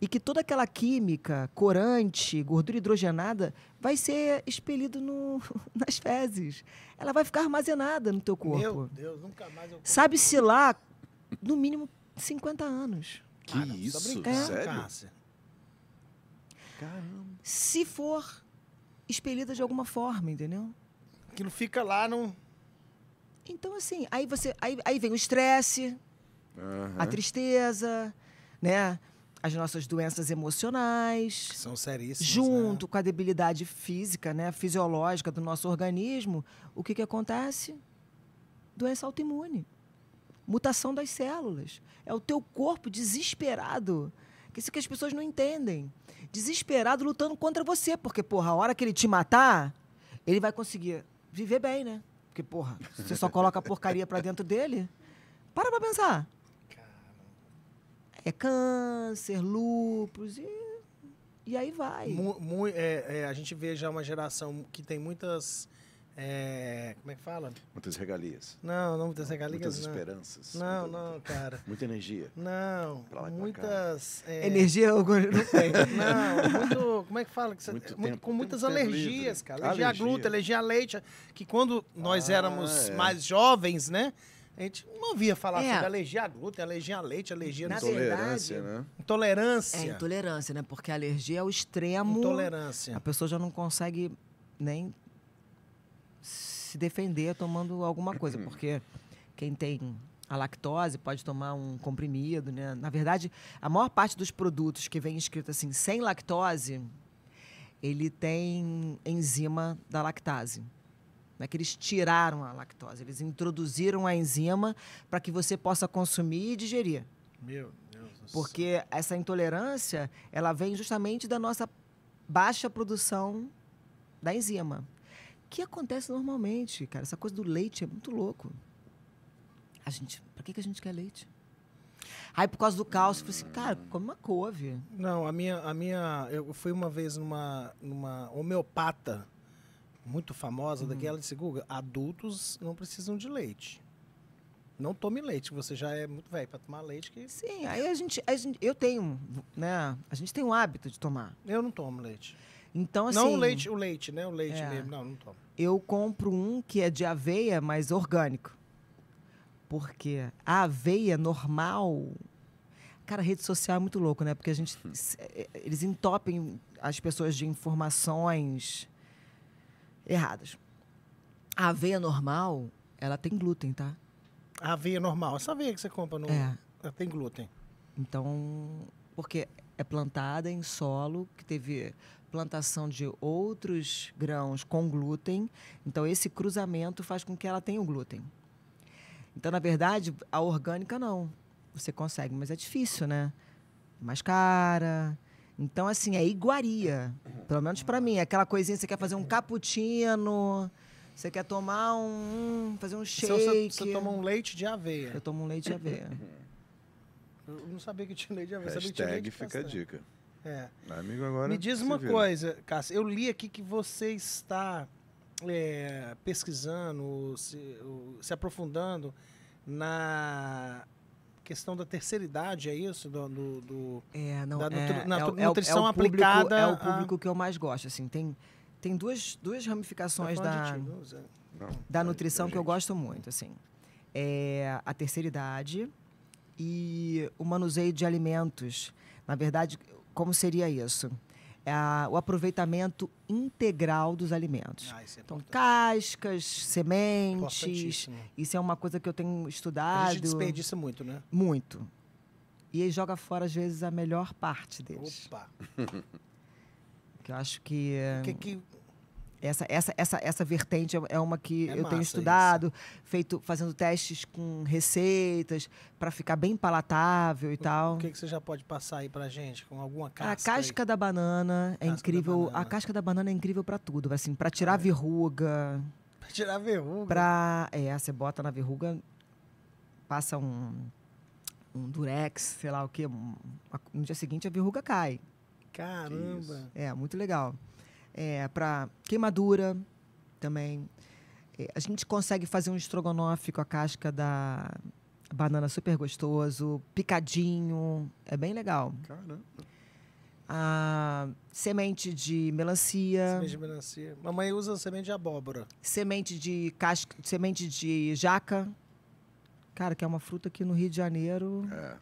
e que toda aquela química, corante, gordura hidrogenada, vai ser expelido no, nas fezes. Ela vai ficar armazenada no teu corpo. Meu Deus, nunca mais eu... Sabe-se lá, no mínimo, 50 anos. Que ah, isso? É. Sério? Caramba. Se for expelida de alguma forma, entendeu? Que não fica lá, não... Então, assim, aí você aí, aí vem o estresse, uhum. a tristeza, né? as nossas doenças emocionais. Que são seríssimas. Junto né? com a debilidade física, né, fisiológica do nosso organismo, o que, que acontece? Doença autoimune. Mutação das células. É o teu corpo desesperado. Isso que as pessoas não entendem. Desesperado lutando contra você, porque, porra, a hora que ele te matar, ele vai conseguir viver bem, né? Porque, porra, você só coloca a porcaria pra dentro dele. Para pra pensar é câncer, lúpus e, e aí vai. Mu, mu, é, é, a gente vê já uma geração que tem muitas. É, como é que fala? Muitas regalias. Não, não muitas regalias. Muitas não. esperanças. Não, muita, não, cara. Muita energia. Não. Lá, muitas. É... Energia eu não tenho. não, muito. Como é que fala? muito tempo, com muitas alergias, cara. Alergia, à a glúten, alergia a leite. Que quando nós ah, éramos é. mais jovens, né? A gente não ouvia falar é. sobre alergia a glúten, alergia a leite, alergia... Na intolerância, verdade, né? É. Intolerância. É, intolerância, né? Porque a alergia é o extremo... Intolerância. A pessoa já não consegue nem se defender tomando alguma coisa, porque quem tem a lactose pode tomar um comprimido, né? Na verdade, a maior parte dos produtos que vem escrito assim, sem lactose, ele tem enzima da lactase é que eles tiraram a lactose, eles introduziram a enzima para que você possa consumir e digerir. Meu Deus do Porque céu. essa intolerância, ela vem justamente da nossa baixa produção da enzima. Que acontece normalmente, cara. Essa coisa do leite é muito louco. A gente, para que, que a gente quer leite? Aí por causa do cálcio, eu falei assim, cara, come uma couve. Não, a minha, a minha, eu fui uma vez numa, numa homeopata muito famosa uhum. daquela, disse, Guga, adultos não precisam de leite. Não tome leite, você já é muito velho para tomar leite. Que... Sim, aí a gente, a gente, eu tenho, né, a gente tem um hábito de tomar. Eu não tomo leite. Então, assim... Não o assim, leite, o leite, né, o leite é, mesmo, não, não tomo. Eu compro um que é de aveia, mas orgânico. Porque a aveia normal, Cara, rede social é muito louco, né? Porque a gente. É, é, eles entopem as pessoas de informações erradas. A aveia normal, ela tem glúten, tá? A aveia normal, essa aveia que você compra no. É. Ela tem glúten. Então, porque é plantada em solo que teve plantação de outros grãos com glúten. Então, esse cruzamento faz com que ela tenha o glúten. Então, na verdade, a orgânica não. Você consegue, mas é difícil, né? É mais cara, então, assim, é iguaria. Pelo menos para mim. É aquela coisinha, você quer fazer um cappuccino, você quer tomar um. Hum, fazer um então, shake. Você, você toma um leite de aveia. Eu tomo um leite de aveia. Eu não sabia que tinha leite de aveia. Hashtag sabia que tinha leite fica a dica. É. Amigo, agora. Me diz uma vira. coisa, Cássio. Eu li aqui que você está é, pesquisando, se, se aprofundando na questão da terceira idade, é isso? Do, do, do é, não, da nutri, é, na, é, é nutrição é público, aplicada. É o público a... que eu mais gosto. Assim, tem, tem duas, duas ramificações tá da, não, da nutrição que eu gosto muito. Assim. É a terceira idade e o manuseio de alimentos. Na verdade, como seria isso? É a, o aproveitamento integral dos alimentos. Ah, é então, cascas, sementes. Isso é uma coisa que eu tenho estudado. A gente desperdiça muito, né? Muito. E aí joga fora, às vezes, a melhor parte deles. Opa! que eu acho que. O que, que eh, essa, essa, essa, essa vertente é, é uma que é eu tenho estudado, isso. feito fazendo testes com receitas para ficar bem palatável e o, tal. O que, que você já pode passar aí para gente com alguma casca? A casca aí. da banana é incrível. Banana. A casca da banana é incrível para tudo, assim, para tirar ah, é? verruga. Para tirar verruga. Para é, você bota na verruga, passa um um durex, sei lá o que, no dia seguinte a verruga cai. Caramba! É, muito legal é, para queimadura também. É, a gente consegue fazer um estrogonofe com a casca da banana super gostoso, picadinho, é bem legal. Caramba. Ah, semente de melancia. Semente de melancia. Mamãe usa semente de abóbora. Semente de casca, semente de jaca. Cara, que é uma fruta que no Rio de Janeiro. É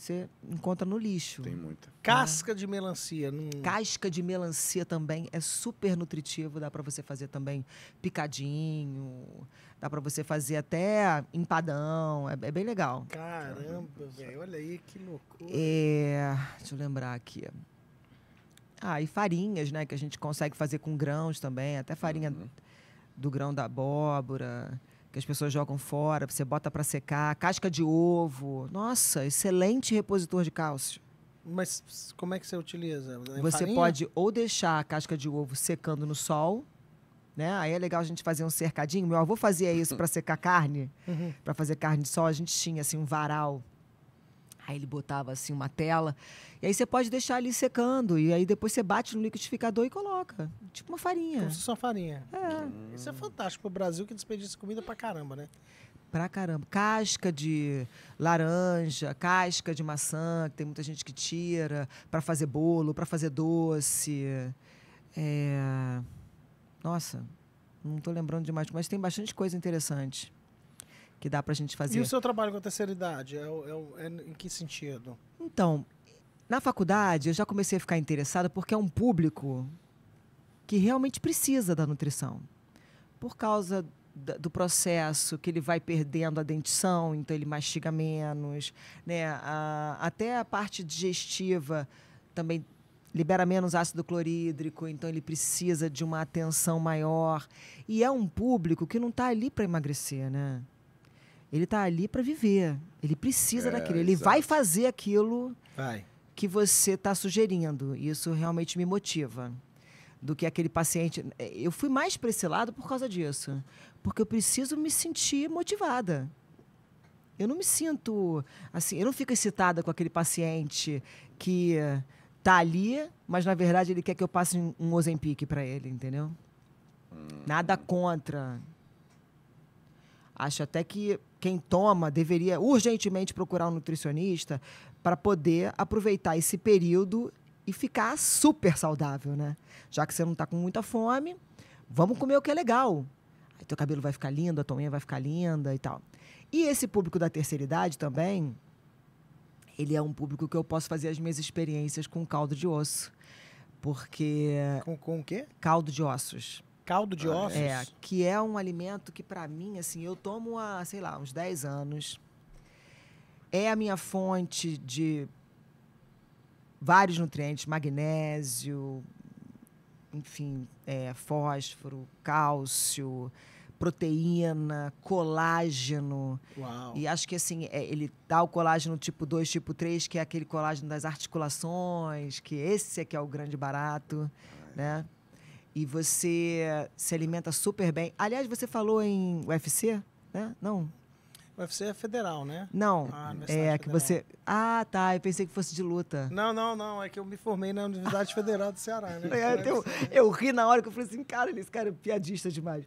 você encontra no lixo. Tem muita. Né? Casca de melancia. Não... Casca de melancia também é super nutritivo, dá para você fazer também picadinho, dá para você fazer até empadão, é, é bem legal. Caramba, velho, olha aí que loucura. É, deixa eu lembrar aqui. Ah, e farinhas, né, que a gente consegue fazer com grãos também, até farinha uhum. do grão da abóbora que as pessoas jogam fora, você bota para secar, casca de ovo. Nossa, excelente repositor de cálcio. Mas como é que você utiliza? Em é você farinha? pode ou deixar a casca de ovo secando no sol, né? Aí é legal a gente fazer um cercadinho. Meu avô fazia isso para secar carne, uhum. para fazer carne de sol. A gente tinha assim um varal Aí ele botava assim uma tela. E aí você pode deixar ali secando. E aí depois você bate no liquidificador e coloca. Tipo uma farinha. Como se só farinha. É. Isso é fantástico pro Brasil que desperdiça comida pra caramba, né? Pra caramba. Casca de laranja, casca de maçã, que tem muita gente que tira, para fazer bolo, para fazer doce. É... Nossa, não estou lembrando demais, mas tem bastante coisa interessante que dá para a gente fazer. E o seu trabalho com a terceira idade, é, é, é, em que sentido? Então, na faculdade eu já comecei a ficar interessada porque é um público que realmente precisa da nutrição. Por causa do processo que ele vai perdendo a dentição, então ele mastiga menos, né? A, até a parte digestiva também libera menos ácido clorídrico, então ele precisa de uma atenção maior. E é um público que não está ali para emagrecer, né? Ele está ali para viver. Ele precisa é, daquilo. Ele exato. vai fazer aquilo vai. que você está sugerindo. Isso realmente me motiva. Do que aquele paciente. É, eu fui mais para esse lado por causa disso. Porque eu preciso me sentir motivada. Eu não me sinto assim, eu não fico excitada com aquele paciente que tá ali, mas na verdade ele quer que eu passe um Ozempic para ele, entendeu? Hum. Nada contra. Acho até que quem toma deveria urgentemente procurar um nutricionista para poder aproveitar esse período e ficar super saudável, né? Já que você não está com muita fome, vamos comer o que é legal. Aí teu cabelo vai ficar lindo, a tua unha vai ficar linda e tal. E esse público da terceira idade também, ele é um público que eu posso fazer as minhas experiências com caldo de osso. Porque. Com, com o quê? Caldo de ossos. Caldo de ah, é. ossos? É, que é um alimento que, para mim, assim, eu tomo há, sei lá, uns 10 anos. É a minha fonte de vários nutrientes, magnésio, enfim, é, fósforo, cálcio, proteína, colágeno. Uau. E acho que assim, é, ele dá o colágeno tipo 2, tipo 3, que é aquele colágeno das articulações, que esse é que é o grande barato, ah, é. né? e você se alimenta super bem. Aliás, você falou em UFC, né? Não. UFC é federal, né? Não. Ah, é que você. Ah, tá. Eu pensei que fosse de luta. Não, não, não. É que eu me formei na Universidade Federal do Ceará, né? É, eu, eu ri na hora que eu falei assim, cara, esse cara é piadista demais.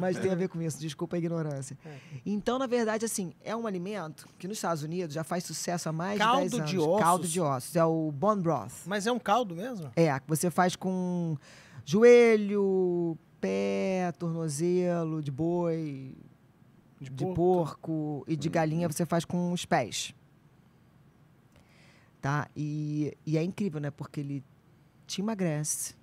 Mas tem a ver com isso, desculpa a ignorância. É. Então, na verdade, assim, é um alimento que nos Estados Unidos já faz sucesso há mais caldo de 10 anos. De ossos. Caldo de ossos. É o bone broth. Mas é um caldo mesmo? É, que você faz com Joelho, pé, tornozelo de boi, de, de porco. porco. e de galinha uhum. você faz com os pés. Tá? E, e é incrível, né? Porque ele te emagrece,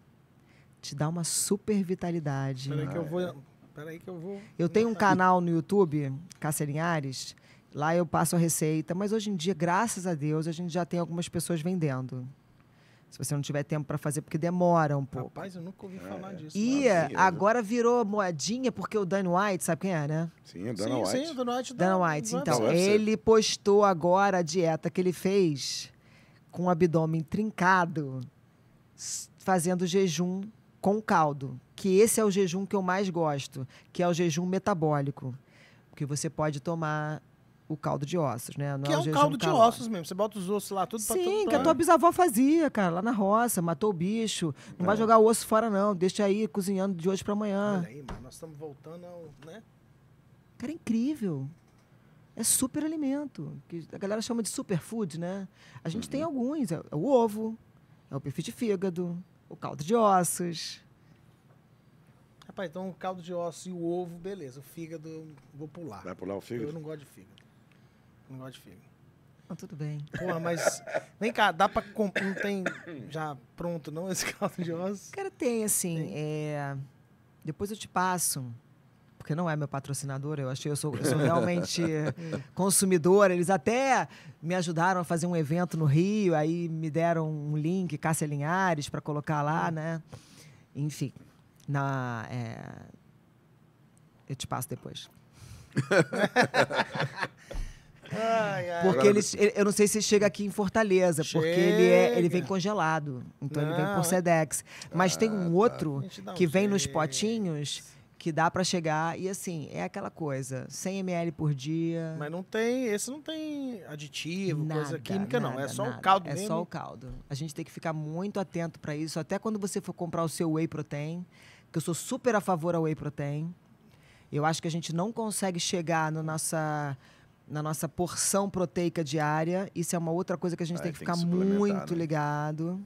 te dá uma super vitalidade. Peraí que eu ah, vou. Peraí que eu vou. Eu tenho um canal no YouTube, Cacerinhares. Lá eu passo a receita, mas hoje em dia, graças a Deus, a gente já tem algumas pessoas vendendo. Se você não tiver tempo para fazer, porque demora um pouco. Rapaz, eu nunca ouvi é. falar disso. E agora virou moedinha porque o Dan White, sabe quem é, né? Sim, o Dan sim, White. Sim, o Dan White. Dan White, então. Ele postou agora a dieta que ele fez com o abdômen trincado, fazendo jejum com caldo. Que esse é o jejum que eu mais gosto, que é o jejum metabólico. Que você pode tomar o caldo de ossos, né? Não que é, é um caldo de ossos mesmo. Você bota os ossos lá, tudo Sim, pra Sim, que a tua bisavó fazia, cara, lá na roça, matou o bicho. Não vai é. jogar o osso fora, não. Deixa aí cozinhando de hoje para amanhã. Olha aí, mano, nós estamos voltando ao. Né? Cara, é incrível. É super alimento. Que a galera chama de superfood, né? A gente uhum. tem alguns. É, é, o ovo, é o perfil de fígado, o caldo de ossos. Rapaz, então o caldo de ossos e o ovo, beleza. O fígado, vou pular. Vai pular o fígado? Eu não gosto de fígado. Não gosto de fígado. tudo bem. Porra, mas. Vem cá, dá pra comprar. Não tem já pronto, não, esse caldo de ossos? Cara, tem, assim. Tem. É... Depois eu te passo. Porque não é meu patrocinador, eu achei, eu sou, eu sou realmente consumidora. Eles até me ajudaram a fazer um evento no Rio, aí me deram um link, Cássia Linhares, para colocar lá, hum. né? Enfim, na, é... eu te passo depois porque eles, eu não sei se chega aqui em Fortaleza, chega. porque ele, é, ele vem congelado. Então não. ele vem por Sedex. Mas ah, tem um ah, outro tá. que vem jeito. nos potinhos que dá para chegar e assim, é aquela coisa, 100 ml por dia. Mas não tem, esse não tem aditivo, nada, coisa química nada, não, é só nada. o caldo é mesmo. É só o caldo. A gente tem que ficar muito atento para isso, até quando você for comprar o seu whey protein, que eu sou super a favor ao whey protein. Eu acho que a gente não consegue chegar no nossa na nossa porção proteica diária. Isso é uma outra coisa que a gente ah, tem que tem ficar que muito né? ligado.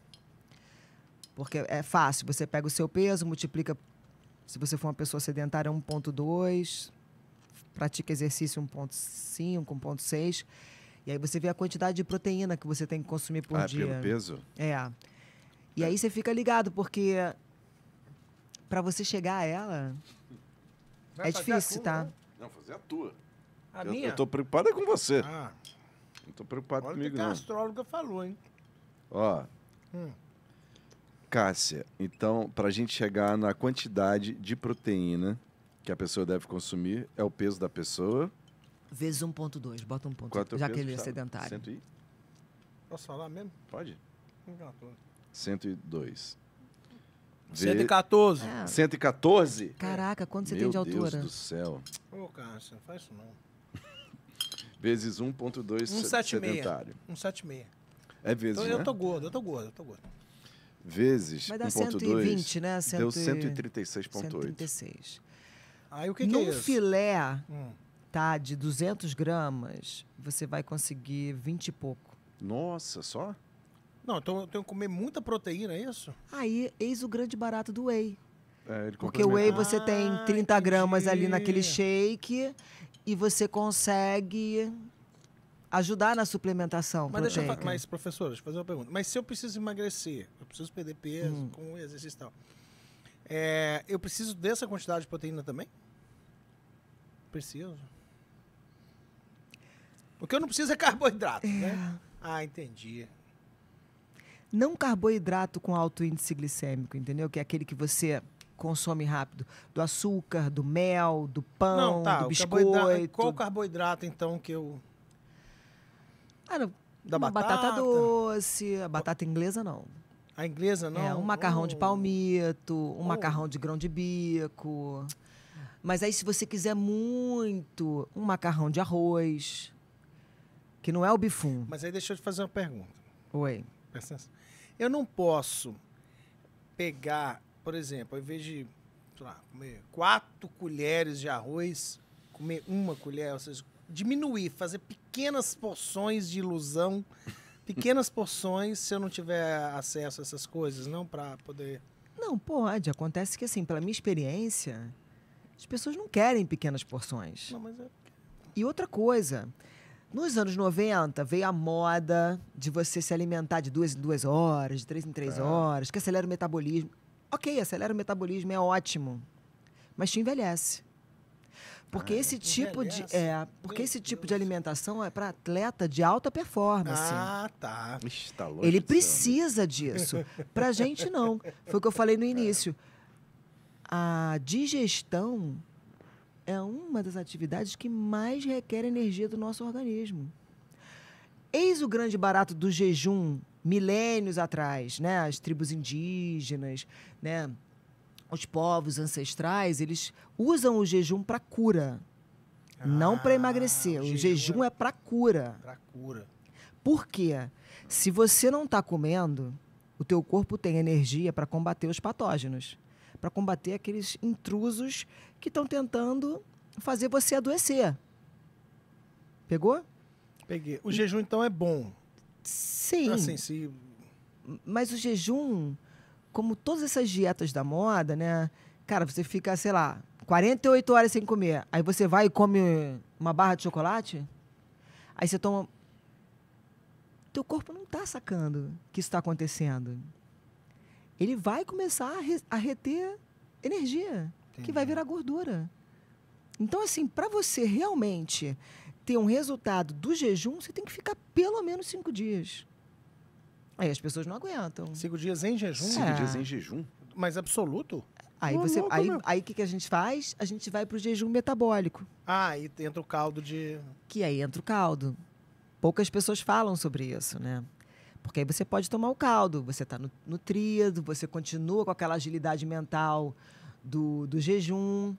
Porque é fácil, você pega o seu peso, multiplica. Se você for uma pessoa sedentária, 1,2, pratica exercício 1,5, 1,6. E aí você vê a quantidade de proteína que você tem que consumir por ah, dia. Pelo peso? É. E é. aí você fica ligado, porque para você chegar a ela Vai é difícil, tua, tá? Né? Não, fazer a tua. A eu, minha? Eu tô preocupada é com você. Ah. Não tô preocupado Olha comigo, que a não. a astróloga falou, hein? Ó. Hum. Cássia, então, para a gente chegar na quantidade de proteína que a pessoa deve consumir, é o peso da pessoa. Vezes 1,2, bota 1,2, já que ele é sedentário. 100 e... Posso falar mesmo? Pode. 102. Vê... 114. É. 114? Caraca, quanto você Meu tem de altura? Meu Deus do céu. Ô, Cássia, não faz isso não. Vezes 1.2 sedentário. 176. É vezes, então, né? Eu tô gordo, eu tô gordo, eu tô gordo. Vezes 1.2. Mas dá 120, 2, né? Deu 136.8. 136. Aí o que, que é isso? filé, hum. tá, de 200 gramas, você vai conseguir 20 e pouco. Nossa, só? Não, então eu tenho que comer muita proteína, é isso? Aí, eis o grande barato do whey. É, Porque o whey você tem 30 ah, gramas ali naquele shake e você consegue ajudar na suplementação mas Deixa eu mas, professora, deixa eu fazer uma pergunta. Mas se eu preciso emagrecer, eu preciso perder peso hum. com exercício e tal, é, eu preciso dessa quantidade de proteína também? Preciso. O que eu não preciso é carboidrato, é. né? Ah, entendi. Não carboidrato com alto índice glicêmico, entendeu? Que é aquele que você consome rápido? Do açúcar, do mel, do pão, Não, tá, do biscoito? Carboidrato, qual carboidrato, então, que eu... Ah, da batata. batata doce, a batata inglesa não. A inglesa é, não? É, um macarrão oh. de palmito, um oh. macarrão de grão de bico. Mas aí, se você quiser muito, um macarrão de arroz, que não é o bifum. Mas aí deixa eu te fazer uma pergunta. Oi. Eu não posso pegar por exemplo, ao invés de lá, comer quatro colheres de arroz, comer uma colher, ou seja, diminuir, fazer pequenas porções de ilusão, pequenas porções, se eu não tiver acesso a essas coisas, não para poder. Não, pode. Acontece que, assim, pela minha experiência, as pessoas não querem pequenas porções. Não, mas é... E outra coisa, nos anos 90 veio a moda de você se alimentar de duas em duas horas, de três em três é. horas, que acelera o metabolismo ok, acelera o metabolismo, é ótimo, mas te envelhece. Porque ah, esse tipo de é, porque Meu esse tipo Deus. de alimentação é para atleta de alta performance. Ah, tá. Ixi, tá longe Ele precisa disso. pra gente não. Foi o que eu falei no início. A digestão é uma das atividades que mais requer energia do nosso organismo. Eis o grande barato do jejum milênios atrás, né? As tribos indígenas, né? Os povos ancestrais, eles usam o jejum para cura, ah, não para emagrecer. O jejum, é jejum é, é para cura. Para cura. Por quê? Se você não está comendo, o teu corpo tem energia para combater os patógenos, para combater aqueles intrusos que estão tentando fazer você adoecer. Pegou? Peguei. O e... jejum então é bom. Sim. Assim, ah, se... Mas o jejum, como todas essas dietas da moda, né? Cara, você fica, sei lá, 48 horas sem comer. Aí você vai e come uma barra de chocolate. Aí você toma. Teu corpo não está sacando que está acontecendo. Ele vai começar a, re... a reter energia, Entendi. que vai virar gordura. Então, assim, para você realmente ter um resultado do jejum, você tem que ficar pelo menos cinco dias. Aí as pessoas não aguentam. Cinco dias em jejum? Cinco é. dias em jejum. Mas absoluto? Aí você, aí, aí que, que a gente faz? A gente vai para o jejum metabólico. Ah, aí entra o caldo de. Que aí entra o caldo. Poucas pessoas falam sobre isso, né? Porque aí você pode tomar o caldo, você está no, no tríado, você continua com aquela agilidade mental do, do jejum.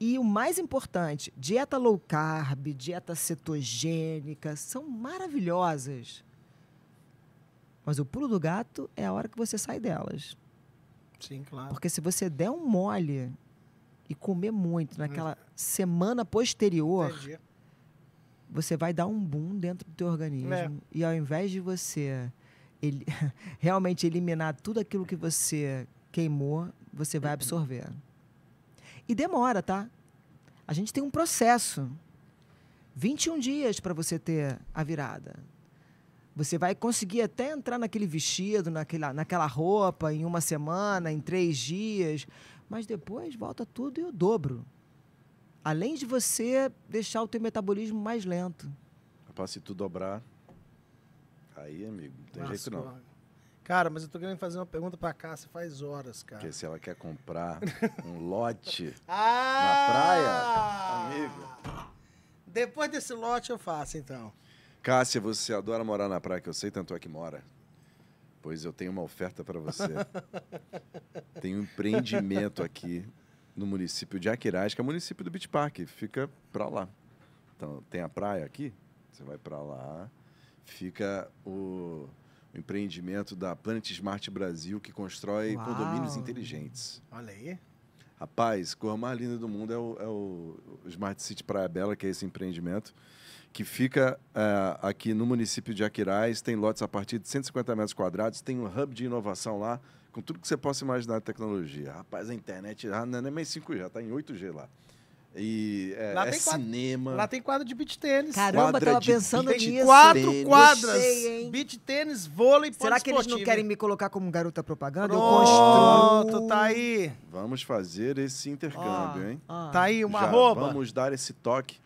E o mais importante, dieta low carb, dieta cetogênica, são maravilhosas. Mas o pulo do gato é a hora que você sai delas. Sim, claro. Porque se você der um mole e comer muito naquela hum. semana posterior, Entendi. você vai dar um boom dentro do teu organismo. É. E ao invés de você ele, realmente eliminar tudo aquilo que você queimou, você vai uhum. absorver. E demora, tá? A gente tem um processo. 21 dias para você ter a virada. Você vai conseguir até entrar naquele vestido, naquela, naquela roupa, em uma semana, em três dias, mas depois volta tudo e o dobro. Além de você deixar o teu metabolismo mais lento. Rapaz, se tu dobrar, aí, amigo, não tem Nossa, jeito não. Cara, mas eu tô querendo fazer uma pergunta pra Cássia faz horas, cara. Porque se ela quer comprar um lote ah! na praia, amigo. Depois desse lote eu faço, então. Cássia, você adora morar na praia, que eu sei tanto é que mora. Pois eu tenho uma oferta para você. Tem um empreendimento aqui no município de Aquiraz, que é o município do Beach Park, fica para lá. Então, tem a praia aqui, você vai para lá, fica o o empreendimento da Planet Smart Brasil, que constrói Uau. condomínios inteligentes. Olha aí. Rapaz, a cor mais linda do mundo é o, é o, Smart City Praia Bela, que é esse empreendimento, que fica eh, aqui no município de Aquirais, tem lotes a partir de 150 metros quadrados, tem um hub de inovação lá, com tudo que você possa imaginar de tecnologia. Rapaz, a internet já não é nem mais 5G, já está em 8G lá. E é, lá é tem cinema. Quadro, lá tem quadro de beach tênis. Caramba, Quadra tava pensando beach nisso. Quatro tênis. quadras. beach tênis, vôlei, Será que eles não querem me colocar como garota propaganda? Pronto, Eu tá aí. Vamos fazer esse intercâmbio, ah, hein? Ah. Tá aí, uma Já rouba. Vamos dar esse toque.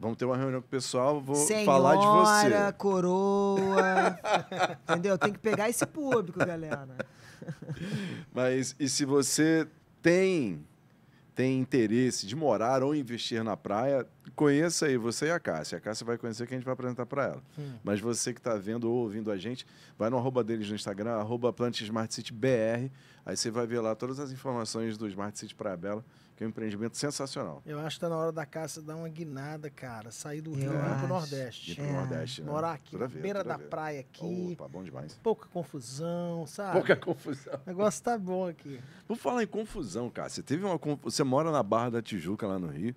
Vamos ter uma reunião com o pessoal, vou Senhora, falar de você. Senhora, coroa. entendeu? Tem que pegar esse público, galera. Mas, e se você tem tem interesse de morar ou investir na praia, conheça aí você e a Cássia. A Cássia vai conhecer que a gente vai apresentar para ela. Sim. Mas você que está vendo ou ouvindo a gente, vai no arroba deles no Instagram, arroba plantesmartcitybr Aí você vai ver lá todas as informações do Smart City Praia Bela que é um empreendimento sensacional. Eu acho que está na hora da caça dar uma guinada, cara. Sair do Rio para o Nordeste. Ir para o é. Nordeste, né? Morar aqui, beira da praia aqui. Opa, bom demais. Pouca confusão, sabe? Pouca confusão. O negócio tá bom aqui. Vou falar em confusão, você Teve uma Você mora na Barra da Tijuca, lá no Rio.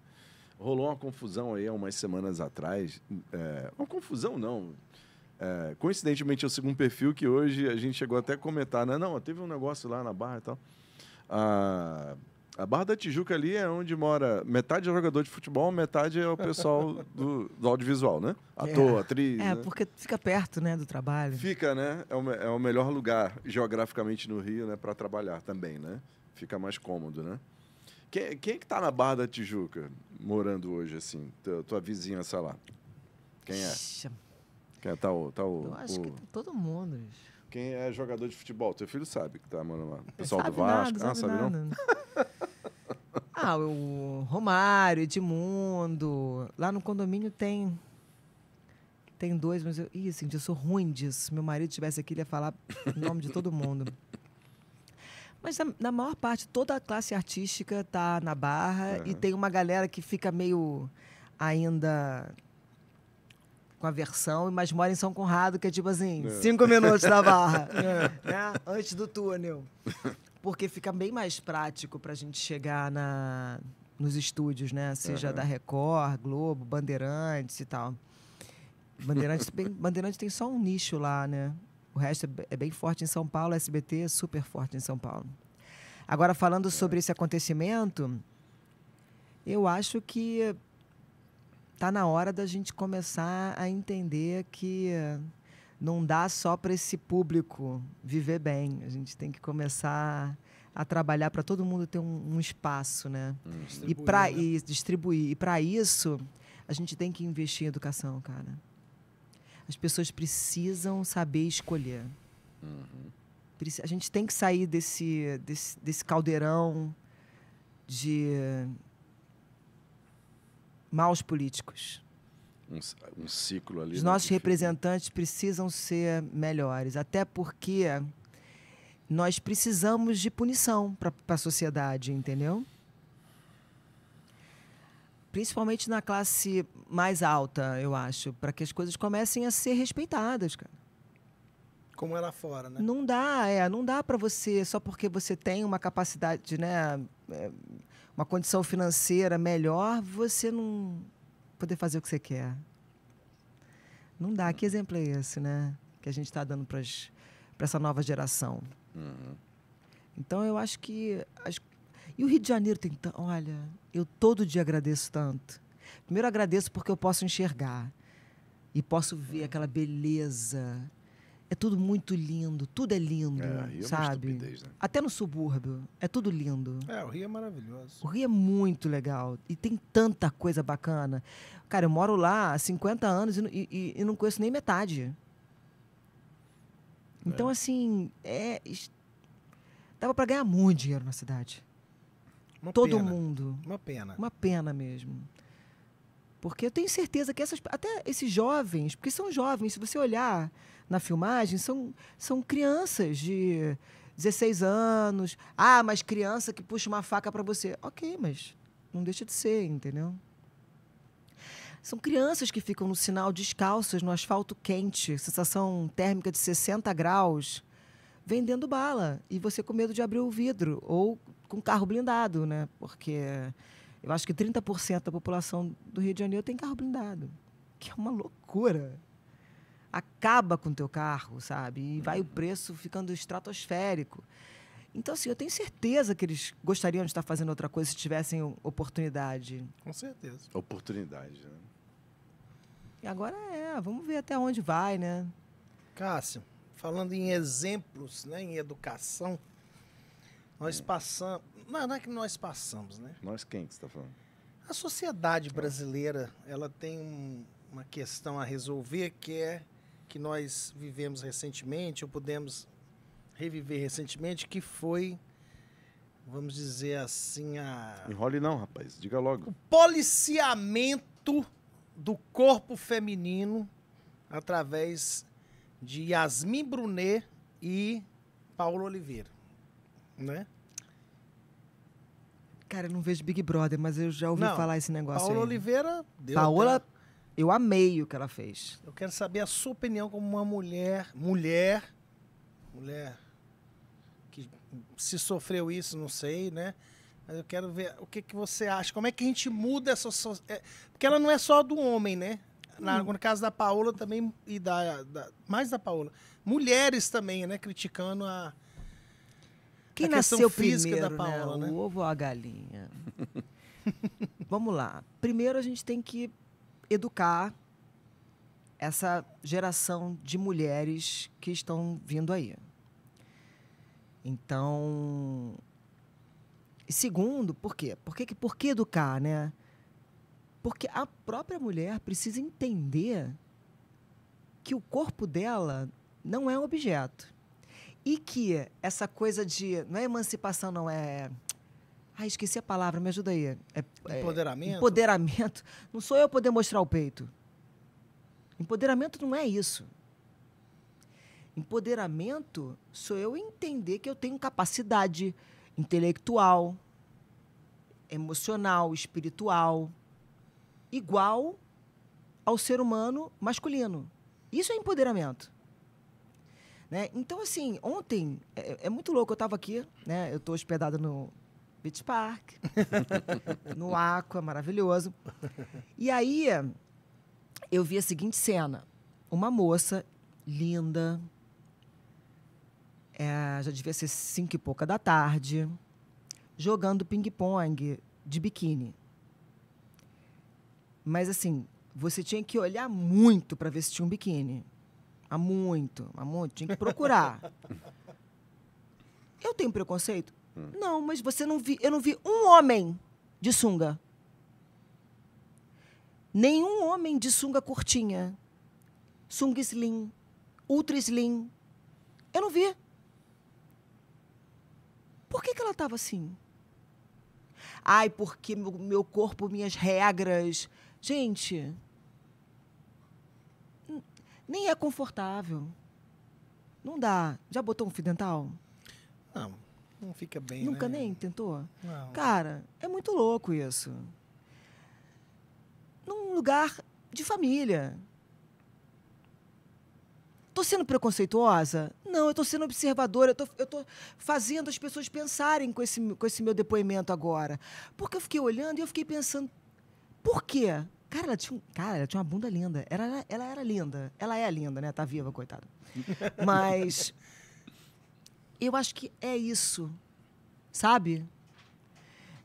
Rolou uma confusão aí há umas semanas atrás. É... Uma confusão, não. É... Coincidentemente, eu sigo um perfil que hoje a gente chegou até a comentar, né? Não, teve um negócio lá na Barra e tal. Ah a Barra da Tijuca ali é onde mora metade é jogador de futebol, metade é o pessoal do, do audiovisual, né? É. Ator, é. atriz. É, né? porque fica perto, né, do trabalho. Fica, né? É o, é o melhor lugar geograficamente no Rio, né, para trabalhar também, né? Fica mais cômodo, né? Quem, quem é que tá na Barra da Tijuca morando hoje, assim? Tua, tua vizinhança lá? Quem é? Quem é? Tá o. Tá o Eu acho o... que tá todo mundo. Bicho. Quem é jogador de futebol? Teu filho sabe que tá, mano. O pessoal sabe do Vasco. Nada, ah, sabe, não? ah, o Romário, Edmundo. Lá no condomínio tem. Tem dois, mas eu. Ih, assim, eu sou ruim disso. Se meu marido estivesse aqui, ele ia falar o nome de todo mundo. Mas na, na, maior parte, toda a classe artística tá na barra uhum. e é. tem uma galera que fica meio ainda com a versão, mas mora em São Conrado, que é tipo assim, é. cinco minutos da barra. É. Né? Antes do túnel. Porque fica bem mais prático para a gente chegar na, nos estúdios, né? Seja uhum. Assim, da Record, Globo, Bandeirantes e tal. Bandeirantes, bem, Bandeirantes tem só um nicho lá, né? O resto é, é bem forte em São Paulo, SBT é super forte em São Paulo. Agora, falando sobre é. esse acontecimento, eu acho que está na hora da gente começar a entender que não dá só para esse público viver bem. A gente tem que começar a trabalhar para todo mundo ter um, um espaço, né? Hum, e para né? e distribuir. E né? para isso, a gente tem que investir em educação, cara. As pessoas precisam saber escolher. Uhum. A gente tem que sair desse, desse, desse caldeirão de maus políticos. Um, um ciclo ali. Os né, nossos representantes precisam ser melhores, até porque nós precisamos de punição para a sociedade, entendeu? Principalmente na classe mais alta, eu acho, para que as coisas comecem a ser respeitadas, cara. Como é lá fora, né? Não dá, é, não dá para você só porque você tem uma capacidade, né? É, uma condição financeira melhor, você não poder fazer o que você quer. Não dá. Que exemplo é esse, né? Que a gente está dando para essa nova geração. Uhum. Então, eu acho que. As... E o Rio de Janeiro tem. T... Olha, eu todo dia agradeço tanto. Primeiro, agradeço porque eu posso enxergar e posso ver uhum. aquela beleza é tudo muito lindo, tudo é lindo, é, é sabe? É estupidez, né? Até no subúrbio, é tudo lindo. É, o Rio é maravilhoso. O Rio é muito legal e tem tanta coisa bacana. Cara, eu moro lá há 50 anos e, e, e não conheço nem metade. É. Então, é. assim, é, dava para ganhar muito dinheiro na cidade. Uma Todo pena. mundo. Uma pena. Uma pena mesmo. Porque eu tenho certeza que essas, até esses jovens, porque são jovens, se você olhar, na filmagem são, são crianças de 16 anos. Ah, mas criança que puxa uma faca para você. Ok, mas não deixa de ser, entendeu? São crianças que ficam no sinal descalças, no asfalto quente, sensação térmica de 60 graus, vendendo bala. E você com medo de abrir o vidro, ou com carro blindado, né? Porque eu acho que 30% da população do Rio de Janeiro tem carro blindado, que é uma loucura acaba com o teu carro, sabe? E vai o uhum. preço ficando estratosférico. Então, assim, eu tenho certeza que eles gostariam de estar fazendo outra coisa se tivessem oportunidade. Com certeza. Oportunidade, né? E agora é, vamos ver até onde vai, né? Cássio, falando em exemplos, né, em educação, nós é. passamos. Não, não é que nós passamos, né? Nós quem que você está falando? A sociedade brasileira, ela tem um, uma questão a resolver que é que nós vivemos recentemente, ou pudemos reviver recentemente, que foi, vamos dizer assim, a. Enrole não, rapaz, diga logo. O policiamento do corpo feminino através de Yasmin Brunet e Paulo Oliveira, né? Cara, eu não vejo Big Brother, mas eu já ouvi não, falar esse negócio. Paulo aí. Oliveira. Deu Paola até... Eu amei o que ela fez. Eu quero saber a sua opinião como uma mulher, mulher, mulher que se sofreu isso, não sei, né? Mas eu quero ver o que, que você acha. Como é que a gente muda essa sociedade? É, porque ela não é só do homem, né? Na, hum. no caso da Paola também, e da, da, mais da Paola. Mulheres também, né? Criticando a. Quem a nasceu física primeiro, da né? Paola, né? né? O ovo ou a galinha? Vamos lá. Primeiro a gente tem que educar essa geração de mulheres que estão vindo aí. Então, segundo, por quê? Por que, por que educar, né? Porque a própria mulher precisa entender que o corpo dela não é um objeto. E que essa coisa de. Não é emancipação, não, é ah, esqueci a palavra, me ajuda aí. É, é, empoderamento? Empoderamento. Não sou eu poder mostrar o peito. Empoderamento não é isso. Empoderamento sou eu entender que eu tenho capacidade intelectual, emocional, espiritual, igual ao ser humano masculino. Isso é empoderamento. Né? Então, assim, ontem, é, é muito louco, eu estava aqui, né? eu estou hospedada no, Beach Park, no Aqua, maravilhoso. E aí eu vi a seguinte cena: uma moça linda, é, já devia ser cinco e pouca da tarde, jogando ping-pong de biquíni. Mas assim, você tinha que olhar muito para ver se tinha um biquíni. Há muito, há muito, tinha que procurar. Eu tenho preconceito? Não, mas você não vi, eu não vi um homem de sunga. Nenhum homem de sunga curtinha. Sunga slim, ultra slim. Eu não vi. Por que, que ela estava assim? Ai, porque meu, meu corpo, minhas regras. Gente, nem é confortável. Não dá. Já botou um fio dental? Não. Não fica bem. Nunca né? nem tentou? Não. Cara, é muito louco isso. Num lugar de família. Tô sendo preconceituosa? Não, eu tô sendo observadora, eu tô, eu tô fazendo as pessoas pensarem com esse, com esse meu depoimento agora. Porque eu fiquei olhando e eu fiquei pensando, por quê? Cara, ela tinha, cara, ela tinha uma bunda linda. Ela, ela era linda. Ela é linda, né? Tá viva, coitada. Mas eu acho que é isso, sabe?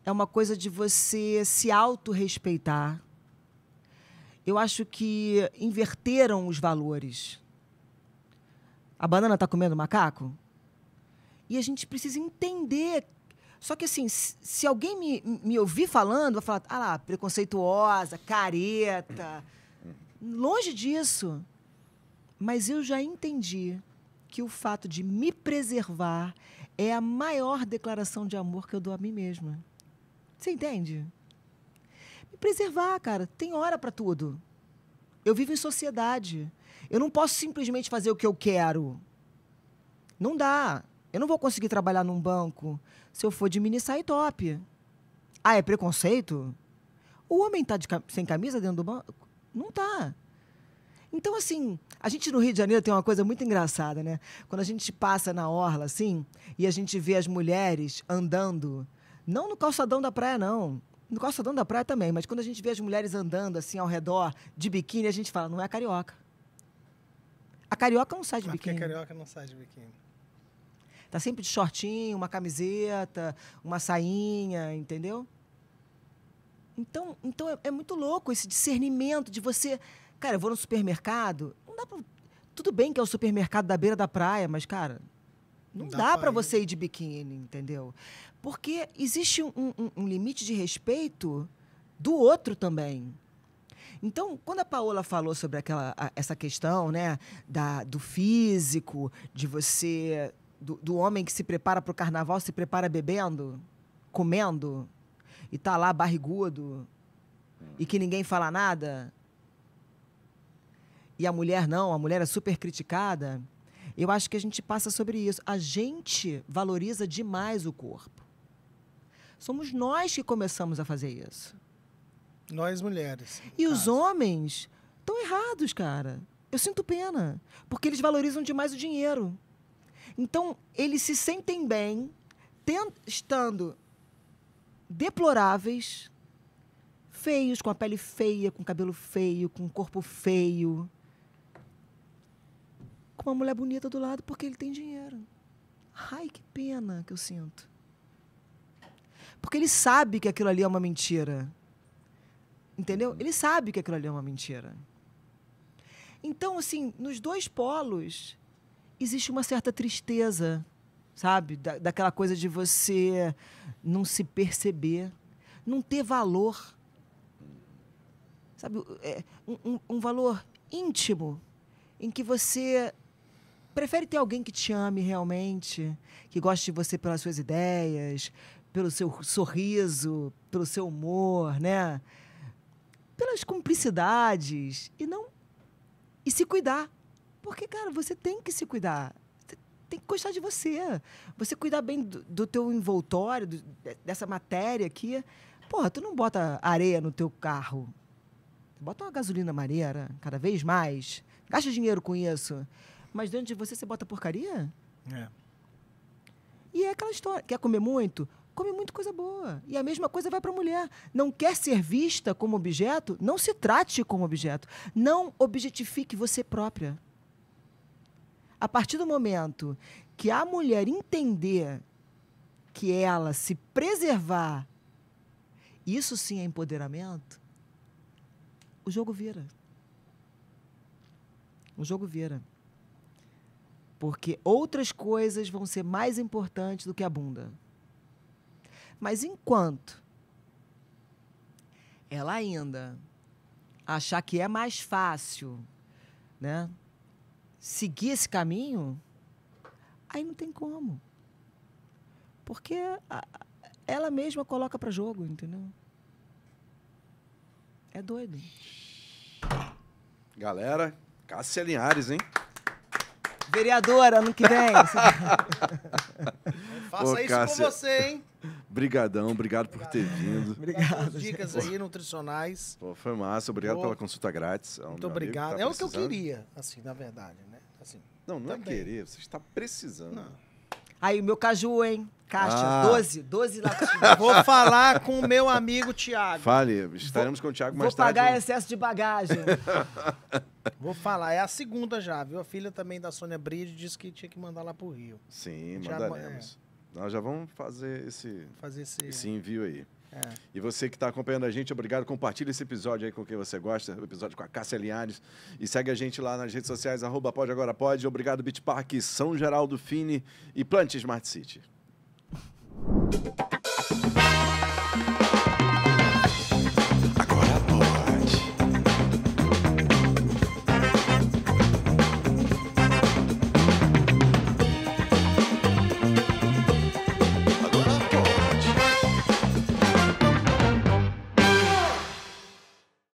É uma coisa de você se autorrespeitar. Eu acho que inverteram os valores. A banana está comendo macaco? E a gente precisa entender. Só que, assim, se alguém me, me ouvir falando, vai falar, ah lá, preconceituosa, careta. Longe disso. Mas eu já entendi que o fato de me preservar é a maior declaração de amor que eu dou a mim mesma. Você entende? Me preservar, cara, tem hora para tudo. Eu vivo em sociedade. Eu não posso simplesmente fazer o que eu quero. Não dá. Eu não vou conseguir trabalhar num banco se eu for de mini sai top. Ah, é preconceito? O homem tá de, sem camisa dentro do banco? Não tá. Então, assim, a gente no Rio de Janeiro tem uma coisa muito engraçada, né? Quando a gente passa na orla, assim, e a gente vê as mulheres andando, não no calçadão da praia, não. No calçadão da praia também, mas quando a gente vê as mulheres andando, assim, ao redor, de biquíni, a gente fala, não é carioca. A carioca não sai de biquíni. Porque a carioca não sai de biquíni. Tá sempre de shortinho, uma camiseta, uma sainha, entendeu? Então, então é, é muito louco esse discernimento de você Cara, eu vou no supermercado, não dá pra... Tudo bem que é o supermercado da beira da praia, mas, cara, não, não dá, dá para você ir de biquíni, entendeu? Porque existe um, um, um, limite de respeito do outro também. Então, quando a Paola falou sobre aquela, a, essa questão né, da, do físico, de você. do, do homem que se prepara para o carnaval, se prepara bebendo, comendo, e tá lá barrigudo, e que ninguém fala nada e a mulher não, a mulher é super criticada. Eu acho que a gente passa sobre isso. A gente valoriza demais o corpo. Somos nós que começamos a fazer isso. Nós mulheres. E caso. os homens estão errados, cara. Eu sinto pena, porque eles valorizam demais o dinheiro. Então, eles se sentem bem tent, estando deploráveis, feios, com a pele feia, com cabelo feio, com corpo feio com uma mulher bonita do lado porque ele tem dinheiro. Ai, que pena que eu sinto. Porque ele sabe que aquilo ali é uma mentira. Entendeu? Ele sabe que aquilo ali é uma mentira. Então, assim, nos dois polos existe uma certa tristeza, sabe? Da, daquela coisa de você não se perceber, não ter valor. Sabe? É, um, um valor íntimo em que você prefere ter alguém que te ame realmente, que goste de você pelas suas ideias, pelo seu sorriso, pelo seu humor, né? Pelas cumplicidades e não e se cuidar. Porque, cara, você tem que se cuidar. tem que gostar de você. Você cuidar bem do, do teu envoltório, do, dessa matéria aqui. Porra, tu não bota areia no teu carro. Bota uma gasolina maneira, cada vez mais. Gasta dinheiro com isso. Mas dentro de você você bota porcaria? É. E é aquela história. Quer comer muito? Come muito coisa boa. E a mesma coisa vai para a mulher. Não quer ser vista como objeto? Não se trate como objeto. Não objetifique você própria. A partir do momento que a mulher entender que ela se preservar, isso sim é empoderamento, o jogo vira. O jogo vira. Porque outras coisas vão ser mais importantes do que a bunda. Mas enquanto ela ainda achar que é mais fácil, né, seguir esse caminho, aí não tem como. Porque ela mesma coloca para jogo, entendeu? É doido. Galera, Cássia Linhares, hein? Vereadora, ano que vem. Faça Ô, isso Cássia. com você, hein? Brigadão, obrigado por ter vindo. Obrigado. Dicas aí nutricionais. Pô, foi massa, obrigado Pô. pela consulta grátis. Muito obrigado. Tá é o que eu queria, assim, na verdade, né? Assim, não, não é também. é querer, você está precisando. Não. Aí, o meu caju, hein? caixa, ah. 12, 12 latinhas. Vou falar com o meu amigo Tiago. Fale, estaremos vou, com o Tiago mais vou tarde. Vou pagar excesso de bagagem. vou falar, é a segunda já, viu? A filha também da Sônia Bride disse que tinha que mandar lá pro Rio. Sim, mandaremos. É. Nós já vamos fazer esse, fazer esse... esse envio aí. É. E você que está acompanhando a gente, obrigado. Compartilhe esse episódio aí com quem você gosta, o episódio com a Cássia Linhares. E segue a gente lá nas redes sociais, arroba pode agora pode. Obrigado, Beach Park, São Geraldo Fini e Plante Smart City. Thank you.